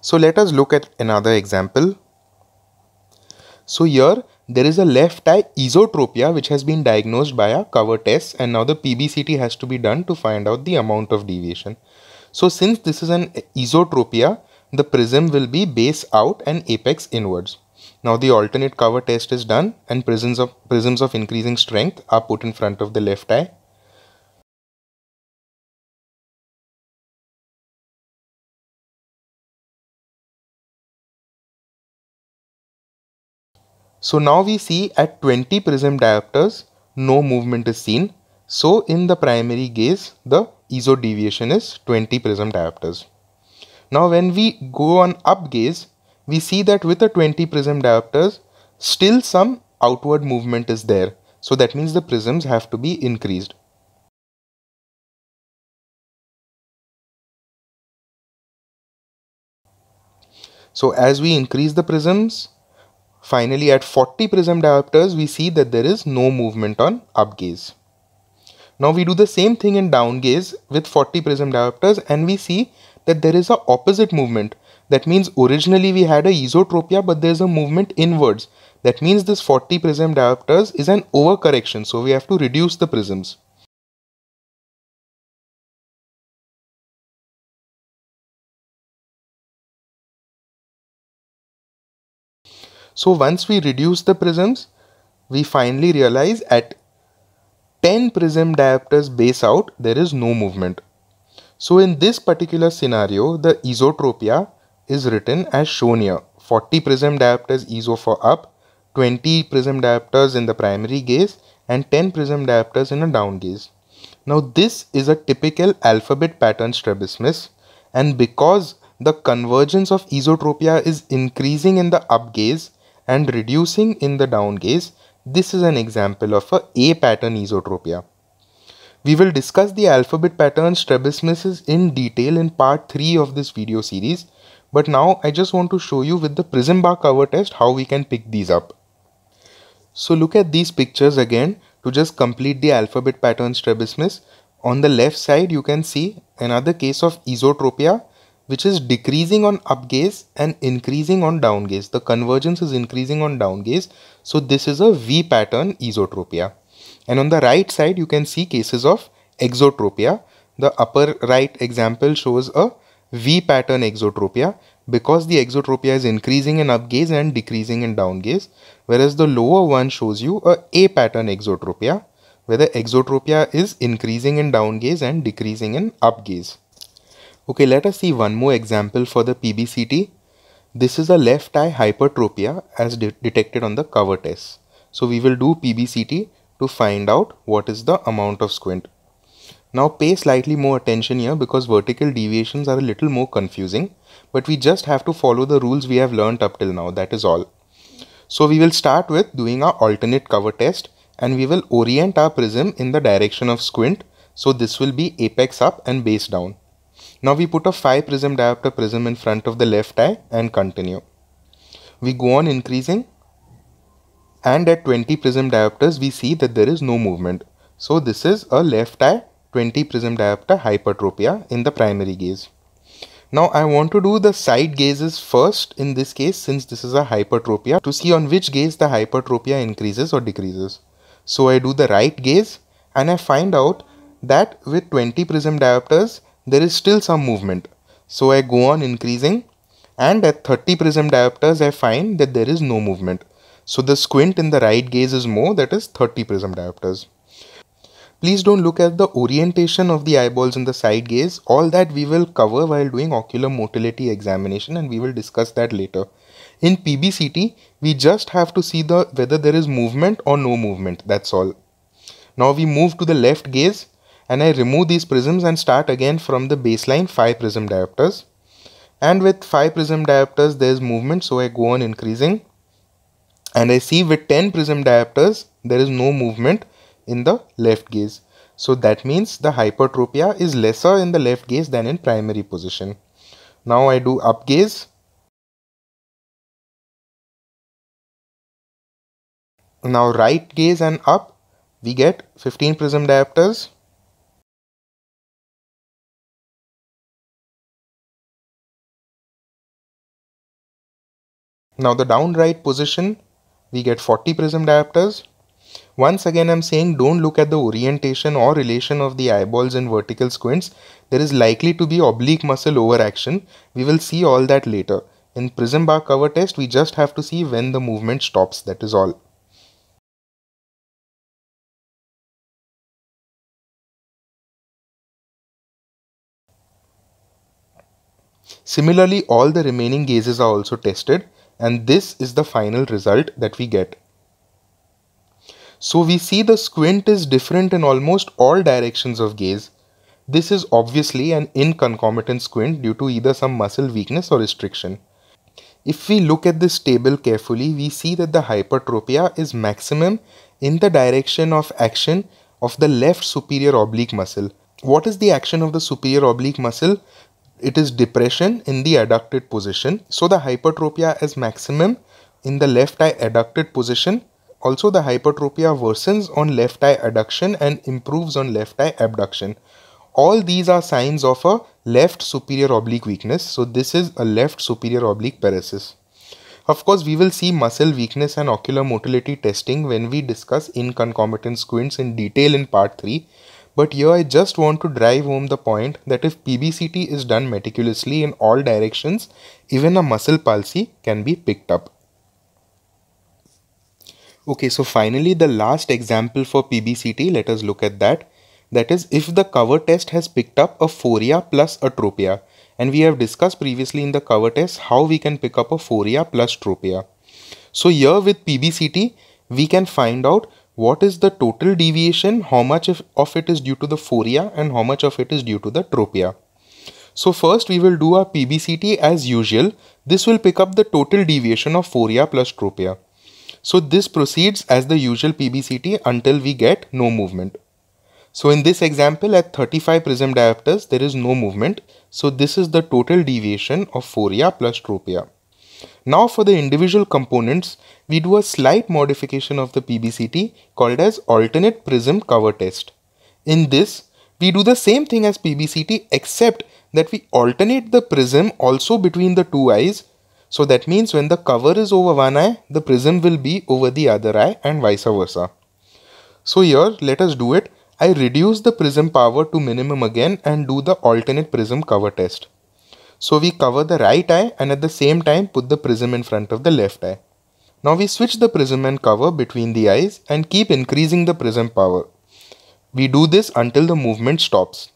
So let us look at another example. So here there is a left eye esotropia which has been diagnosed by a cover test and now the PBCT has to be done to find out the amount of deviation. So since this is an esotropia, the prism will be base out and apex inwards. Now the alternate cover test is done and prisms of, prisms of increasing strength are put in front of the left eye So now we see at 20 prism diopters, no movement is seen. So in the primary gaze, the ESO deviation is 20 prism diopters. Now when we go on up gaze, we see that with the 20 prism diopters, still some outward movement is there. So that means the prisms have to be increased. So as we increase the prisms, Finally, at 40 prism diopters, we see that there is no movement on up gaze. Now we do the same thing in down gaze with 40 prism diopters and we see that there is a opposite movement. That means originally we had a esotropia but there is a movement inwards. That means this 40 prism diopters is an overcorrection so we have to reduce the prisms. So once we reduce the prisms, we finally realize at 10 prism diopters base out, there is no movement. So in this particular scenario, the isotropia is written as shown here. 40 prism diopters iso for up, 20 prism diopters in the primary gaze and 10 prism diopters in a down gaze. Now this is a typical alphabet pattern strabismus and because the convergence of isotropia is increasing in the up gaze and reducing in the down gaze, this is an example of a A pattern esotropia. We will discuss the alphabet pattern strabismus in detail in part 3 of this video series, but now I just want to show you with the prism bar cover test how we can pick these up. So look at these pictures again to just complete the alphabet pattern strabismus. On the left side you can see another case of esotropia which is decreasing on up gaze and increasing on down gaze. The convergence is increasing on down gaze. So this is a V pattern esotropia. And on the right side, you can see cases of exotropia. The upper right example shows a V pattern exotropia because the exotropia is increasing in up gaze and decreasing in down gaze. Whereas the lower one shows you a A pattern exotropia where the exotropia is increasing in down gaze and decreasing in up gaze. Okay, let us see one more example for the PBCT. This is a left eye hypertropia as de detected on the cover test. So we will do PBCT to find out what is the amount of squint. Now pay slightly more attention here because vertical deviations are a little more confusing. But we just have to follow the rules we have learnt up till now, that is all. So we will start with doing our alternate cover test and we will orient our prism in the direction of squint. So this will be apex up and base down. Now we put a 5 prism diopter prism in front of the left eye and continue. We go on increasing and at 20 prism diopters we see that there is no movement. So this is a left eye 20 prism diopter hypertropia in the primary gaze. Now I want to do the side gazes first in this case since this is a hypertropia to see on which gaze the hypertropia increases or decreases. So I do the right gaze and I find out that with 20 prism diopters there is still some movement. So I go on increasing and at 30 prism diopters I find that there is no movement. So the squint in the right gaze is more that is 30 prism diopters. Please don't look at the orientation of the eyeballs in the side gaze. All that we will cover while doing ocular motility examination and we will discuss that later. In PBCT, we just have to see the whether there is movement or no movement. That's all. Now we move to the left gaze and I remove these prisms and start again from the baseline 5 prism diopters and with 5 prism diopters there's movement so I go on increasing and I see with 10 prism diopters there is no movement in the left gaze so that means the hypertropia is lesser in the left gaze than in primary position now I do up gaze now right gaze and up we get 15 prism diopters Now the down right position, we get 40 prism diopters. Once again, I'm saying don't look at the orientation or relation of the eyeballs in vertical squints. There is likely to be oblique muscle overaction. We will see all that later. In prism bar cover test, we just have to see when the movement stops, that is all. Similarly, all the remaining gazes are also tested and this is the final result that we get. So we see the squint is different in almost all directions of gaze. This is obviously an inconcomitant squint due to either some muscle weakness or restriction. If we look at this table carefully, we see that the hypertropia is maximum in the direction of action of the left superior oblique muscle. What is the action of the superior oblique muscle? it is depression in the adducted position. So the hypertropia is maximum in the left eye adducted position. Also the hypertropia worsens on left eye adduction and improves on left eye abduction. All these are signs of a left superior oblique weakness. So this is a left superior oblique paresis. Of course, we will see muscle weakness and ocular motility testing when we discuss inconcomitant squints in detail in part 3. But here I just want to drive home the point that if PBCT is done meticulously in all directions, even a muscle palsy can be picked up. Okay, so finally the last example for PBCT, let us look at that. That is if the cover test has picked up a phoria plus atropia. And we have discussed previously in the cover test how we can pick up a phoria plus tropia. So here with PBCT, we can find out what is the total deviation, how much of it is due to the phoria and how much of it is due to the tropia. So first we will do our PBCT as usual. This will pick up the total deviation of phoria plus tropia. So this proceeds as the usual PBCT until we get no movement. So in this example at 35 prism diopters there is no movement. So this is the total deviation of phoria plus tropia. Now for the individual components, we do a slight modification of the PBCT called as alternate prism cover test. In this, we do the same thing as PBCT except that we alternate the prism also between the two eyes. So that means when the cover is over one eye, the prism will be over the other eye and vice versa. So here, let us do it. I reduce the prism power to minimum again and do the alternate prism cover test. So we cover the right eye and at the same time put the prism in front of the left eye. Now we switch the prism and cover between the eyes and keep increasing the prism power. We do this until the movement stops.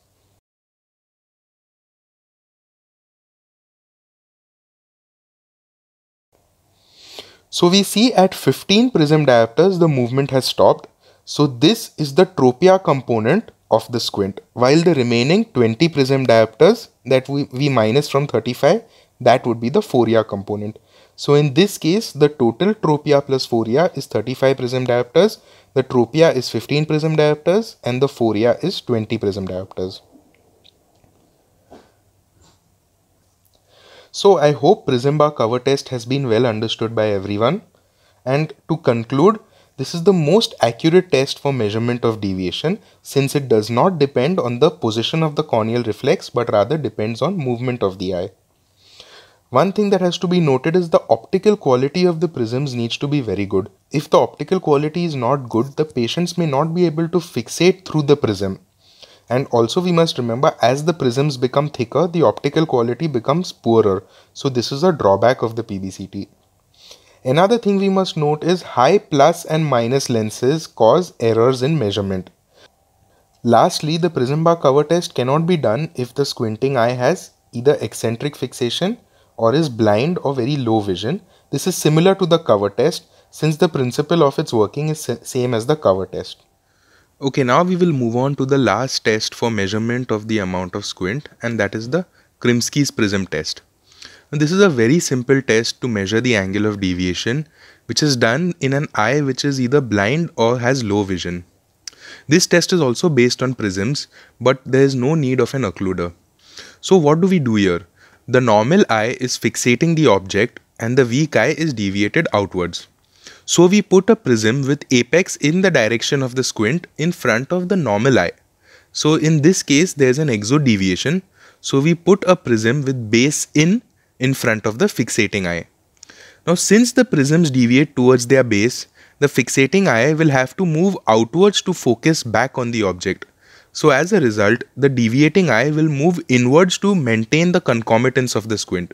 So we see at 15 prism diopters the movement has stopped. So this is the tropia component of the squint, while the remaining 20 prism diopters that we, we minus from 35 that would be the Fourier component. So in this case the total tropia plus Fourier is 35 prism diopters, the tropia is 15 prism diopters and the Fourier is 20 prism diopters. So I hope prism bar cover test has been well understood by everyone and to conclude this is the most accurate test for measurement of deviation since it does not depend on the position of the corneal reflex but rather depends on movement of the eye. One thing that has to be noted is the optical quality of the prisms needs to be very good. If the optical quality is not good, the patients may not be able to fixate through the prism. And also we must remember as the prisms become thicker, the optical quality becomes poorer. So this is a drawback of the PBCT. Another thing we must note is high plus and minus lenses cause errors in measurement. Lastly, the prism bar cover test cannot be done if the squinting eye has either eccentric fixation or is blind or very low vision. This is similar to the cover test since the principle of its working is same as the cover test. Okay, now we will move on to the last test for measurement of the amount of squint and that is the Krimsky's prism test this is a very simple test to measure the angle of deviation, which is done in an eye which is either blind or has low vision. This test is also based on prisms, but there is no need of an occluder. So what do we do here? The normal eye is fixating the object and the weak eye is deviated outwards. So we put a prism with apex in the direction of the squint in front of the normal eye. So in this case, there's an exodeviation. So we put a prism with base in in front of the fixating eye. Now since the prisms deviate towards their base, the fixating eye will have to move outwards to focus back on the object. So as a result, the deviating eye will move inwards to maintain the concomitance of the squint.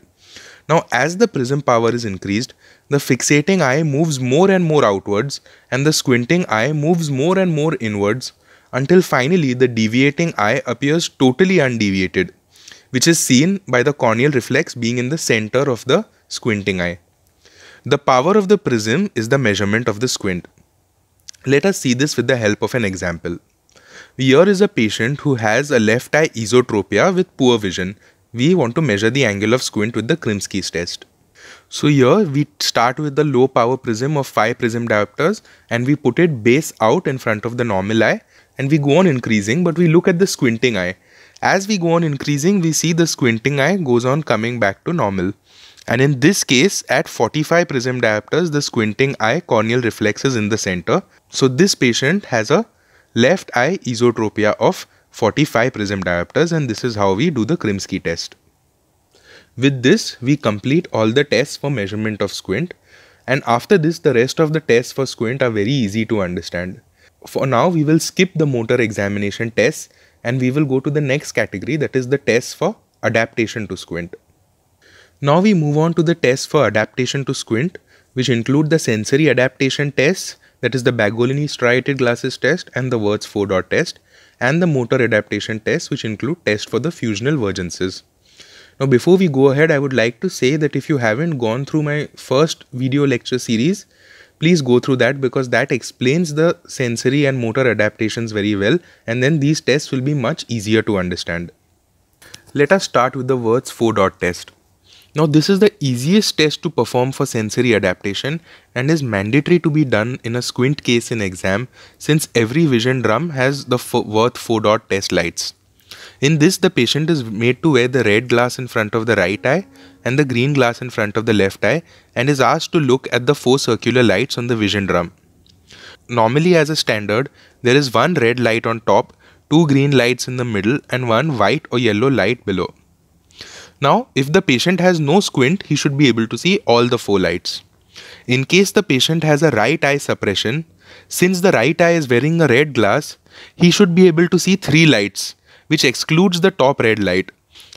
Now as the prism power is increased, the fixating eye moves more and more outwards and the squinting eye moves more and more inwards until finally the deviating eye appears totally undeviated which is seen by the corneal reflex being in the center of the squinting eye. The power of the prism is the measurement of the squint. Let us see this with the help of an example. Here is a patient who has a left eye esotropia with poor vision. We want to measure the angle of squint with the Krimsky's test. So here we start with the low power prism of 5 prism diopters and we put it base out in front of the normal eye and we go on increasing but we look at the squinting eye as we go on increasing, we see the squinting eye goes on coming back to normal. And in this case, at 45 prism diopters, the squinting eye corneal reflex is in the center. So this patient has a left eye esotropia of 45 prism diopters and this is how we do the Krimsky test. With this, we complete all the tests for measurement of squint and after this the rest of the tests for squint are very easy to understand. For now, we will skip the motor examination tests and we will go to the next category that is the tests for adaptation to squint. Now we move on to the tests for adaptation to squint which include the sensory adaptation tests that is the Bagolini striated glasses test and the Wirtz 4 dot test and the motor adaptation test which include tests for the fusional vergences. Now before we go ahead I would like to say that if you haven't gone through my first video lecture series please go through that because that explains the sensory and motor adaptations very well and then these tests will be much easier to understand. Let us start with the Worth 4 dot test. Now this is the easiest test to perform for sensory adaptation and is mandatory to be done in a squint case in exam since every vision drum has the worth 4 dot test lights. In this, the patient is made to wear the red glass in front of the right eye and the green glass in front of the left eye and is asked to look at the four circular lights on the vision drum. Normally, as a standard, there is one red light on top, two green lights in the middle, and one white or yellow light below. Now, if the patient has no squint, he should be able to see all the four lights. In case the patient has a right eye suppression, since the right eye is wearing a red glass, he should be able to see three lights which excludes the top red light.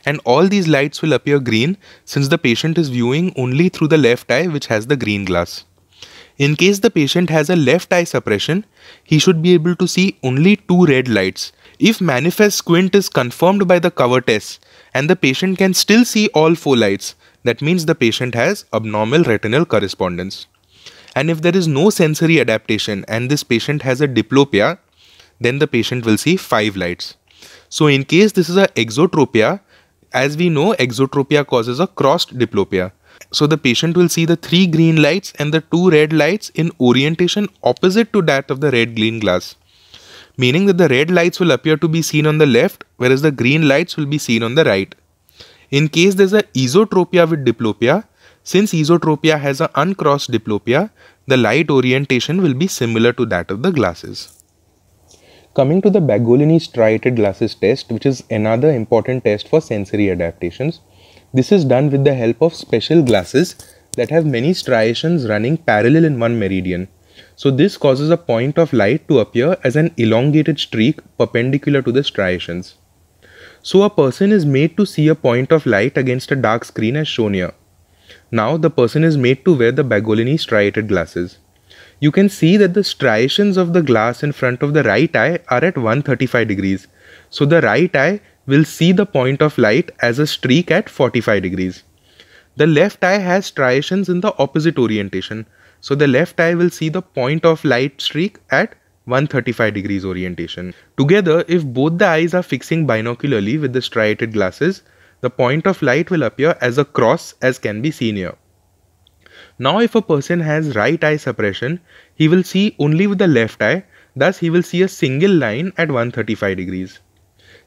And all these lights will appear green since the patient is viewing only through the left eye which has the green glass. In case the patient has a left eye suppression, he should be able to see only two red lights. If manifest squint is confirmed by the cover test and the patient can still see all four lights, that means the patient has abnormal retinal correspondence. And if there is no sensory adaptation and this patient has a diplopia, then the patient will see five lights. So in case this is a exotropia, as we know, exotropia causes a crossed diplopia. So the patient will see the three green lights and the two red lights in orientation opposite to that of the red green glass. Meaning that the red lights will appear to be seen on the left, whereas the green lights will be seen on the right. In case there's a esotropia with diplopia, since esotropia has an uncrossed diplopia, the light orientation will be similar to that of the glasses. Coming to the Bagolini striated glasses test, which is another important test for sensory adaptations. This is done with the help of special glasses that have many striations running parallel in one meridian. So this causes a point of light to appear as an elongated streak perpendicular to the striations. So a person is made to see a point of light against a dark screen as shown here. Now the person is made to wear the Bagolini striated glasses you can see that the striations of the glass in front of the right eye are at 135 degrees. So the right eye will see the point of light as a streak at 45 degrees. The left eye has striations in the opposite orientation. So the left eye will see the point of light streak at 135 degrees orientation. Together, if both the eyes are fixing binocularly with the striated glasses, the point of light will appear as a cross as can be seen here. Now if a person has right eye suppression, he will see only with the left eye, thus he will see a single line at 135 degrees.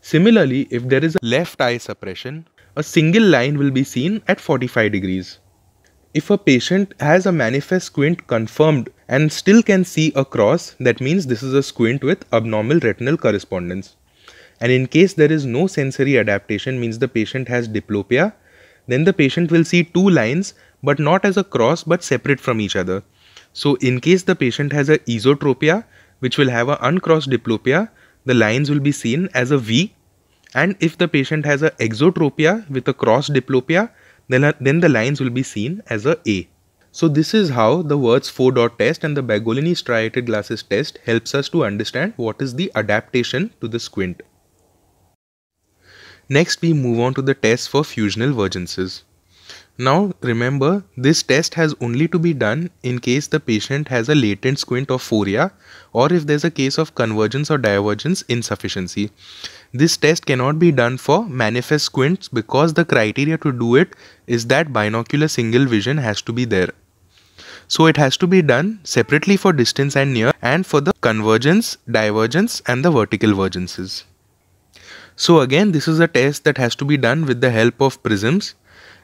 Similarly, if there is a left eye suppression, a single line will be seen at 45 degrees. If a patient has a manifest squint confirmed and still can see a cross, that means this is a squint with abnormal retinal correspondence. And in case there is no sensory adaptation, means the patient has diplopia, then the patient will see two lines but not as a cross but separate from each other. So in case the patient has a esotropia which will have an uncrossed diplopia, the lines will be seen as a V and if the patient has a exotropia with a crossed diplopia, then, then the lines will be seen as a A. So this is how the words 4-dot test and the Bagolini striated glasses test helps us to understand what is the adaptation to the squint. Next we move on to the test for fusional vergences. Now remember, this test has only to be done in case the patient has a latent squint of phoria or if there's a case of convergence or divergence insufficiency. This test cannot be done for manifest squints because the criteria to do it is that binocular single vision has to be there. So it has to be done separately for distance and near and for the convergence, divergence and the vertical vergences. So again this is a test that has to be done with the help of prisms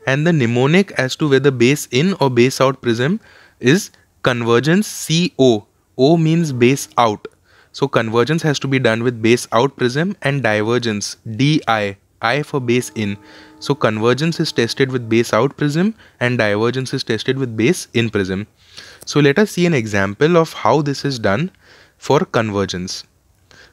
and the mnemonic as to whether base in or base out prism is convergence CO. O means base out. So convergence has to be done with base out prism and divergence DI, I for base in. So convergence is tested with base out prism and divergence is tested with base in prism. So let us see an example of how this is done for convergence.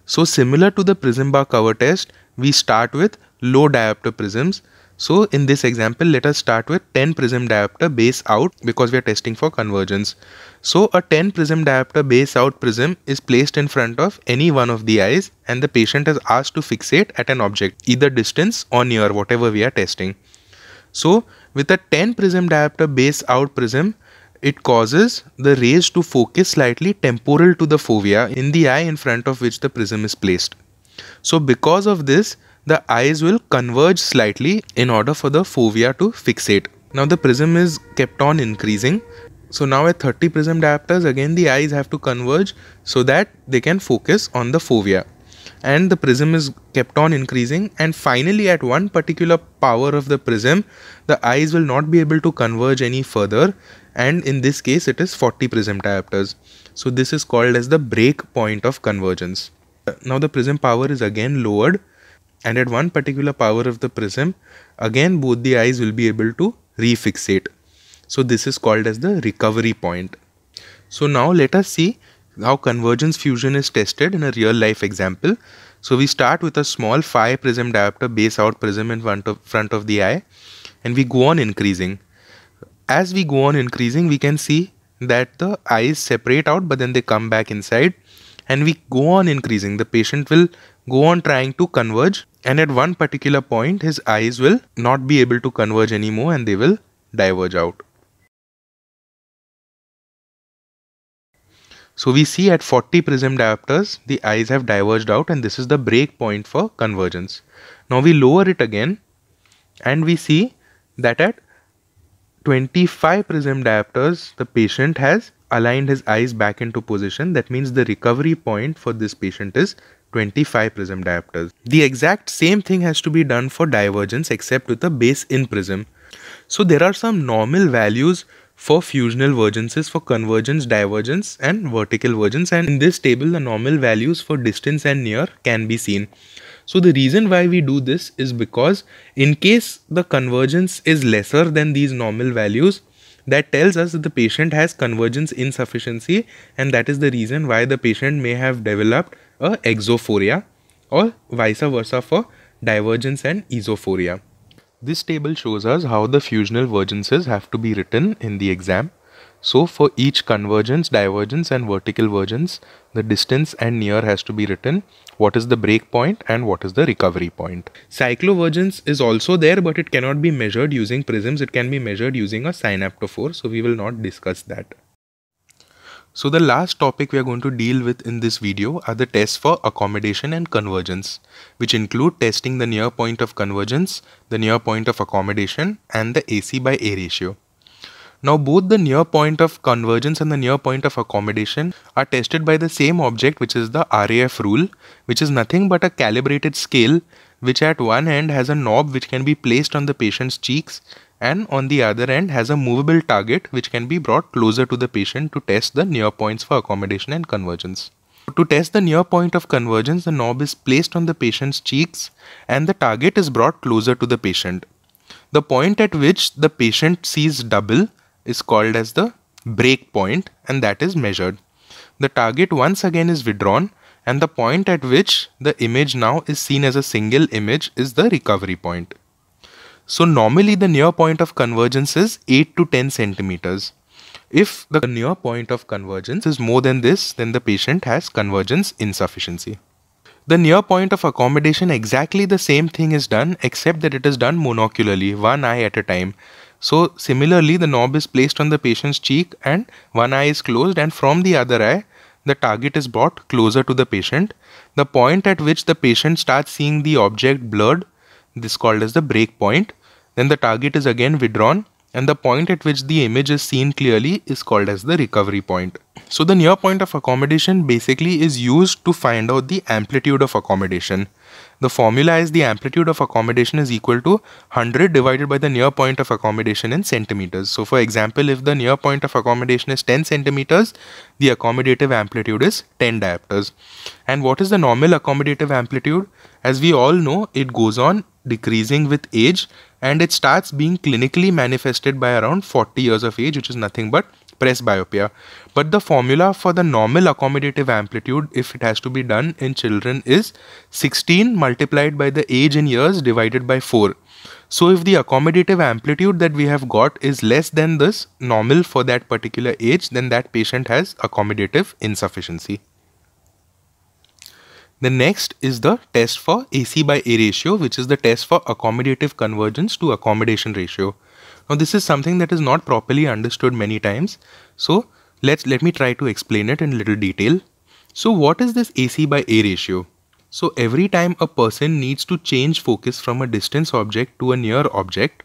So similar to the prism bar cover test, we start with low diopter prisms so in this example, let us start with 10 prism diopter base out because we are testing for convergence. So a 10 prism diopter base out prism is placed in front of any one of the eyes and the patient is asked to fixate at an object, either distance or near, whatever we are testing. So with a 10 prism diopter base out prism, it causes the rays to focus slightly temporal to the fovea in the eye in front of which the prism is placed. So because of this, the eyes will converge slightly in order for the fovea to fixate. Now the prism is kept on increasing. So now at 30 prism diopters again the eyes have to converge so that they can focus on the fovea. And the prism is kept on increasing and finally at one particular power of the prism the eyes will not be able to converge any further and in this case it is 40 prism diopters. So this is called as the break point of convergence. Now the prism power is again lowered and at one particular power of the prism, again both the eyes will be able to refixate. So this is called as the recovery point. So now let us see how convergence fusion is tested in a real life example. So we start with a small 5 prism diopter base out prism in front of, front of the eye and we go on increasing. As we go on increasing we can see that the eyes separate out but then they come back inside and we go on increasing. The patient will go on trying to converge and at one particular point, his eyes will not be able to converge anymore and they will diverge out. So we see at 40 prism diopters, the eyes have diverged out and this is the break point for convergence. Now we lower it again and we see that at 25 prism diopters, the patient has aligned his eyes back into position. That means the recovery point for this patient is 25 prism diopters. The exact same thing has to be done for divergence except with a base in prism. So there are some normal values for fusional vergences for convergence, divergence and vertical vergence and in this table the normal values for distance and near can be seen. So the reason why we do this is because in case the convergence is lesser than these normal values that tells us that the patient has convergence insufficiency and that is the reason why the patient may have developed a exophoria or vice versa for divergence and esophoria. This table shows us how the fusional vergences have to be written in the exam. So for each convergence, divergence and vertical vergence, the distance and near has to be written, what is the break point and what is the recovery point. Cyclovergence is also there but it cannot be measured using prisms, it can be measured using a synaptophore so we will not discuss that. So the last topic we are going to deal with in this video are the tests for accommodation and convergence, which include testing the near point of convergence, the near point of accommodation, and the AC by A ratio. Now both the near point of convergence and the near point of accommodation are tested by the same object which is the RAF rule, which is nothing but a calibrated scale which at one end has a knob which can be placed on the patient's cheeks and on the other end has a movable target which can be brought closer to the patient to test the near points for accommodation and convergence. To test the near point of convergence, the knob is placed on the patient's cheeks and the target is brought closer to the patient. The point at which the patient sees double is called as the break point and that is measured. The target once again is withdrawn and the point at which the image now is seen as a single image is the recovery point. So normally the near point of convergence is 8 to 10 centimeters. If the near point of convergence is more than this, then the patient has convergence insufficiency. The near point of accommodation, exactly the same thing is done except that it is done monocularly, one eye at a time. So similarly, the knob is placed on the patient's cheek and one eye is closed and from the other eye, the target is brought closer to the patient. The point at which the patient starts seeing the object blurred this called as the breakpoint. Then the target is again withdrawn and the point at which the image is seen clearly is called as the recovery point. So the near point of accommodation basically is used to find out the amplitude of accommodation. The formula is the amplitude of accommodation is equal to 100 divided by the near point of accommodation in centimeters. So for example, if the near point of accommodation is 10 centimeters, the accommodative amplitude is 10 diopters. And what is the normal accommodative amplitude? As we all know, it goes on decreasing with age and it starts being clinically manifested by around 40 years of age, which is nothing but presbyopia. But the formula for the normal accommodative amplitude, if it has to be done in children, is 16 multiplied by the age in years divided by 4. So if the accommodative amplitude that we have got is less than this normal for that particular age, then that patient has accommodative insufficiency. The next is the test for AC by A ratio, which is the test for accommodative convergence to accommodation ratio. Now this is something that is not properly understood many times. So let's let me try to explain it in little detail. So what is this AC by A ratio? So every time a person needs to change focus from a distance object to a near object,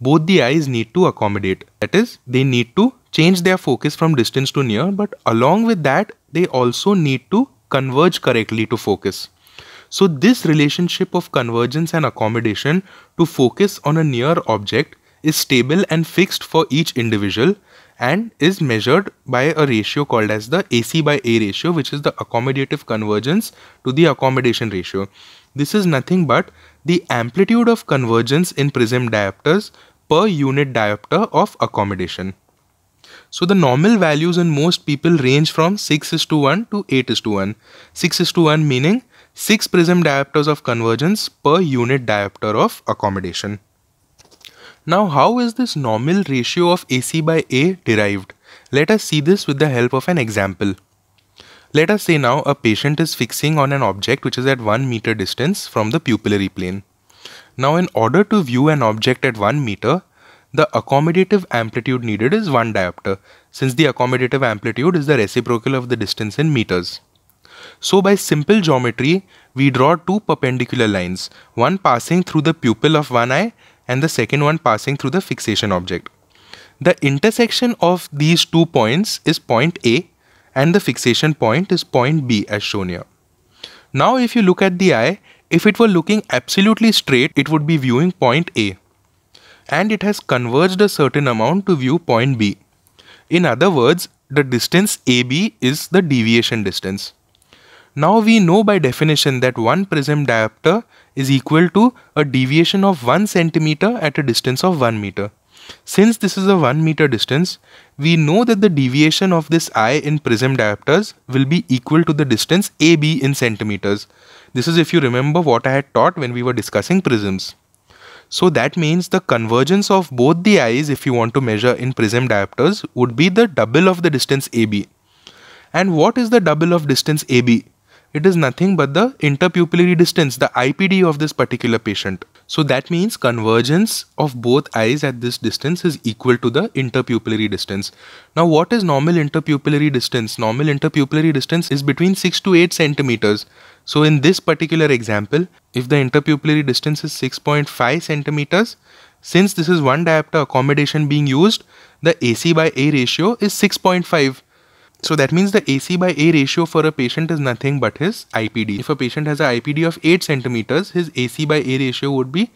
both the eyes need to accommodate. That is, they need to change their focus from distance to near, but along with that, they also need to converge correctly to focus. So this relationship of convergence and accommodation to focus on a near object is stable and fixed for each individual and is measured by a ratio called as the AC by A ratio which is the accommodative convergence to the accommodation ratio. This is nothing but the amplitude of convergence in prism diopters per unit diopter of accommodation. So the normal values in most people range from 6 is to 1 to 8 is to 1. 6 is to 1 meaning 6 prism diopters of convergence per unit diopter of accommodation. Now how is this normal ratio of AC by A derived? Let us see this with the help of an example. Let us say now a patient is fixing on an object which is at 1 meter distance from the pupillary plane. Now in order to view an object at 1 meter, the accommodative amplitude needed is 1 diopter, since the accommodative amplitude is the reciprocal of the distance in meters. So by simple geometry, we draw two perpendicular lines, one passing through the pupil of one eye and the second one passing through the fixation object. The intersection of these two points is point A and the fixation point is point B as shown here. Now if you look at the eye, if it were looking absolutely straight, it would be viewing point A and it has converged a certain amount to view point B. In other words, the distance AB is the deviation distance. Now we know by definition that one prism diopter is equal to a deviation of 1 centimeter at a distance of 1 meter. Since this is a 1 meter distance, we know that the deviation of this eye in prism diopters will be equal to the distance AB in centimeters. This is if you remember what I had taught when we were discussing prisms. So that means the convergence of both the eyes if you want to measure in prism diopters would be the double of the distance AB. And what is the double of distance AB? It is nothing but the interpupillary distance, the IPD of this particular patient. So that means convergence of both eyes at this distance is equal to the interpupillary distance. Now what is normal interpupillary distance? Normal interpupillary distance is between 6 to 8 centimeters. So in this particular example, if the interpupillary distance is 6.5 centimeters, since this is one diopter accommodation being used, the AC by A ratio is 6.5. So that means the AC by A ratio for a patient is nothing but his IPD. If a patient has an IPD of 8 centimeters, his AC by A ratio would be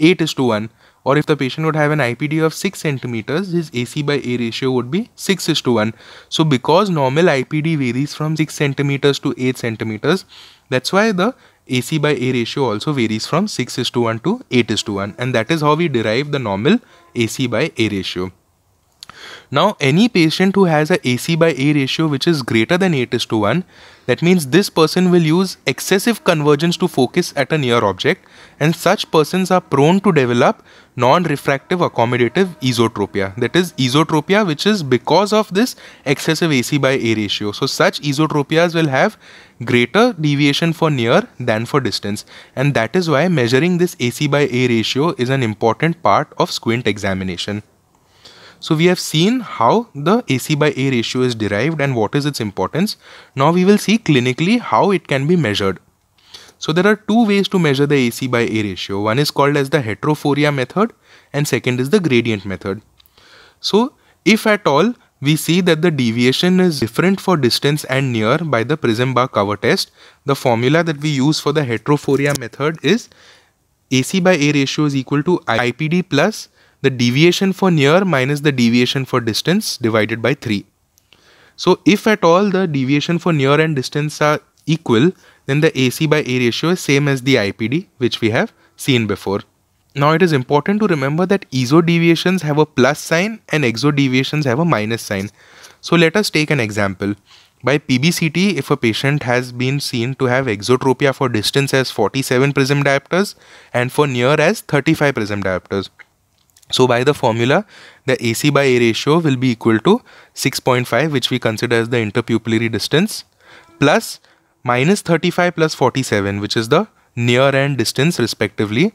8 is to 1. Or if the patient would have an IPD of 6 centimeters, his AC by A ratio would be 6 is to 1. So because normal IPD varies from 6 centimeters to 8 centimeters, that's why the AC by A ratio also varies from 6 is to 1 to 8 is to 1 and that is how we derive the normal AC by A ratio. Now, any patient who has a AC by A ratio which is greater than 8 is to 1, that means this person will use excessive convergence to focus at a near object, and such persons are prone to develop non-refractive accommodative esotropia. That is esotropia which is because of this excessive AC by A ratio. So such esotropias will have greater deviation for near than for distance and that is why measuring this AC by A ratio is an important part of squint examination. So we have seen how the AC by A ratio is derived and what is its importance. Now we will see clinically how it can be measured. So there are two ways to measure the AC by A ratio. One is called as the heterophoria method and second is the gradient method. So if at all we see that the deviation is different for distance and near by the prism bar cover test, the formula that we use for the heterophoria method is AC by A ratio is equal to IPD plus the deviation for near minus the deviation for distance divided by 3. So if at all the deviation for near and distance are equal, then the AC by A ratio is same as the IPD which we have seen before. Now it is important to remember that ESO deviations have a plus sign and EXO deviations have a minus sign. So let us take an example. By PBCT, if a patient has been seen to have exotropia for distance as 47 prism diopters and for near as 35 prism diopters. So by the formula, the AC by A ratio will be equal to 6.5 which we consider as the interpupillary distance plus minus 35 plus 47 which is the near end distance respectively.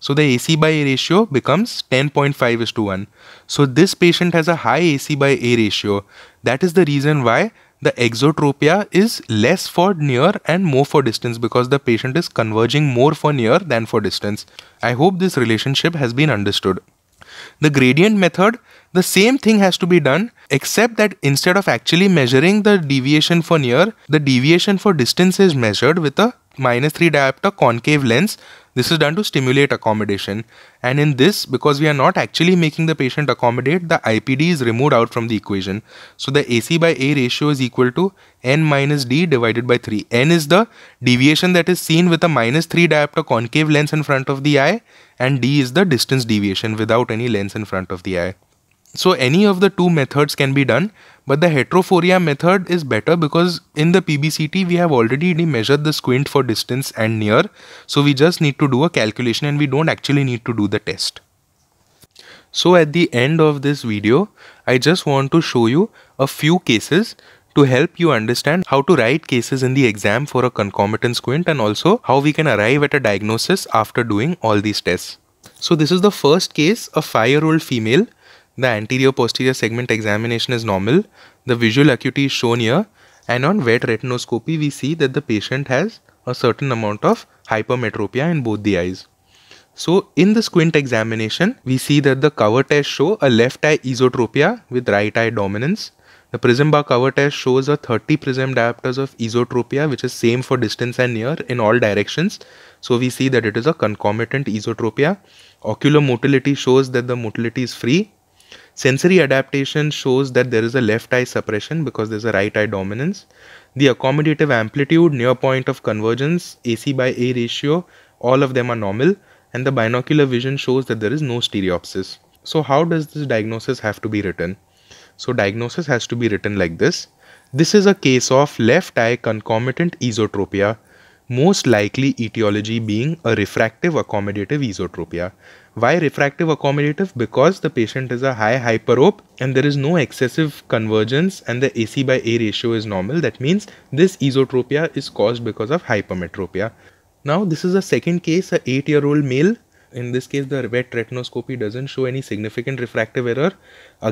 So the AC by A ratio becomes 10.5 is to 1. So this patient has a high AC by A ratio. That is the reason why the exotropia is less for near and more for distance because the patient is converging more for near than for distance. I hope this relationship has been understood the gradient method, the same thing has to be done except that instead of actually measuring the deviation for near, the deviation for distance is measured with a minus 3 diopter concave lens this is done to stimulate accommodation. And in this, because we are not actually making the patient accommodate, the IPD is removed out from the equation. So the AC by A ratio is equal to N minus D divided by 3. N is the deviation that is seen with a minus 3 diopter concave lens in front of the eye. And D is the distance deviation without any lens in front of the eye. So any of the two methods can be done but the heterophoria method is better because in the PBCT we have already measured the squint for distance and near. So we just need to do a calculation and we don't actually need to do the test. So at the end of this video, I just want to show you a few cases to help you understand how to write cases in the exam for a concomitant squint and also how we can arrive at a diagnosis after doing all these tests. So this is the first case, a 5-year-old female the anterior posterior segment examination is normal. The visual acuity is shown here and on wet retinoscopy we see that the patient has a certain amount of hypermetropia in both the eyes. So in the squint examination, we see that the cover test show a left eye esotropia with right eye dominance. The prism bar cover test shows a 30 prism diopters of esotropia which is same for distance and near in all directions. So we see that it is a concomitant esotropia. Ocular motility shows that the motility is free Sensory adaptation shows that there is a left eye suppression because there's a right eye dominance. The accommodative amplitude, near point of convergence, AC by A ratio, all of them are normal. And the binocular vision shows that there is no stereopsis. So how does this diagnosis have to be written? So diagnosis has to be written like this. This is a case of left eye concomitant esotropia most likely etiology being a refractive accommodative esotropia. Why refractive accommodative? Because the patient is a high hyperope and there is no excessive convergence and the AC by A ratio is normal. That means this esotropia is caused because of hypermetropia. Now this is a second case, a 8 year old male. In this case the wet retinoscopy doesn't show any significant refractive error.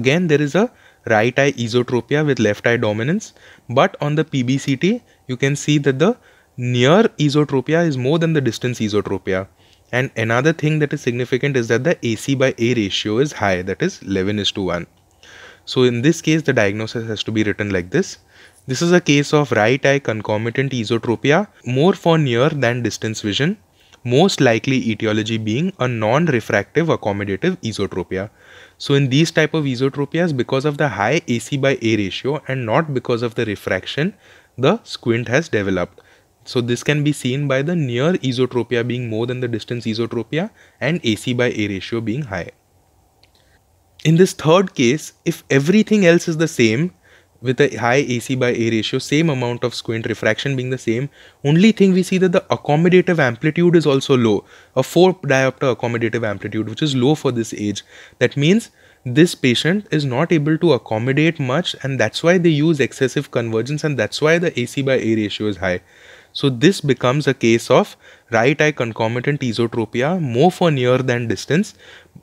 Again there is a right eye esotropia with left eye dominance but on the PBCT you can see that the near esotropia is more than the distance esotropia. And another thing that is significant is that the AC by A ratio is high, that is 11 is to 1. So in this case, the diagnosis has to be written like this. This is a case of right eye concomitant esotropia, more for near than distance vision, most likely etiology being a non-refractive accommodative esotropia. So in these type of esotropias, because of the high AC by A ratio and not because of the refraction, the squint has developed. So this can be seen by the near isotropia being more than the distance isotropia and AC by A ratio being high. In this third case, if everything else is the same, with a high AC by A ratio, same amount of squint refraction being the same. Only thing we see that the accommodative amplitude is also low, a 4 diopter accommodative amplitude, which is low for this age. That means this patient is not able to accommodate much, and that's why they use excessive convergence, and that's why the AC by A ratio is high. So this becomes a case of right eye concomitant esotropia more for near than distance,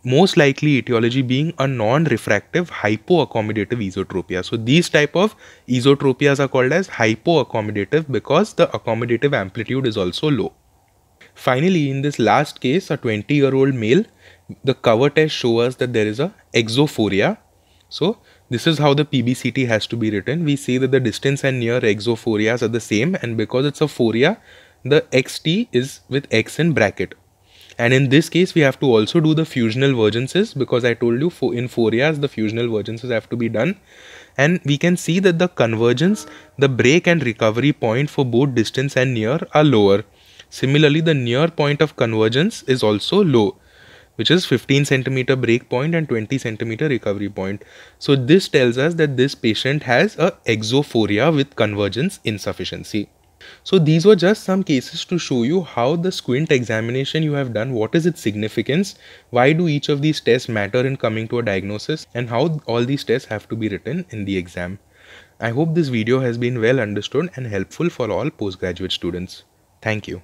most likely etiology being a non-refractive hypoaccommodative esotropia. So these type of esotropias are called as hypoaccommodative because the accommodative amplitude is also low. Finally, in this last case, a 20-year-old male, the cover test shows us that there is a exophoria. So this is how the PBCT has to be written. We see that the distance and near exophorias are the same and because it's a phoria, the xt is with x in bracket. And in this case, we have to also do the fusional vergences because I told you for in forias, the fusional vergences have to be done. And we can see that the convergence, the break and recovery point for both distance and near are lower. Similarly, the near point of convergence is also low which is 15 centimeter break point and 20 centimeter recovery point. So this tells us that this patient has a exophoria with convergence insufficiency. So these were just some cases to show you how the squint examination you have done, what is its significance, why do each of these tests matter in coming to a diagnosis and how all these tests have to be written in the exam. I hope this video has been well understood and helpful for all postgraduate students. Thank you.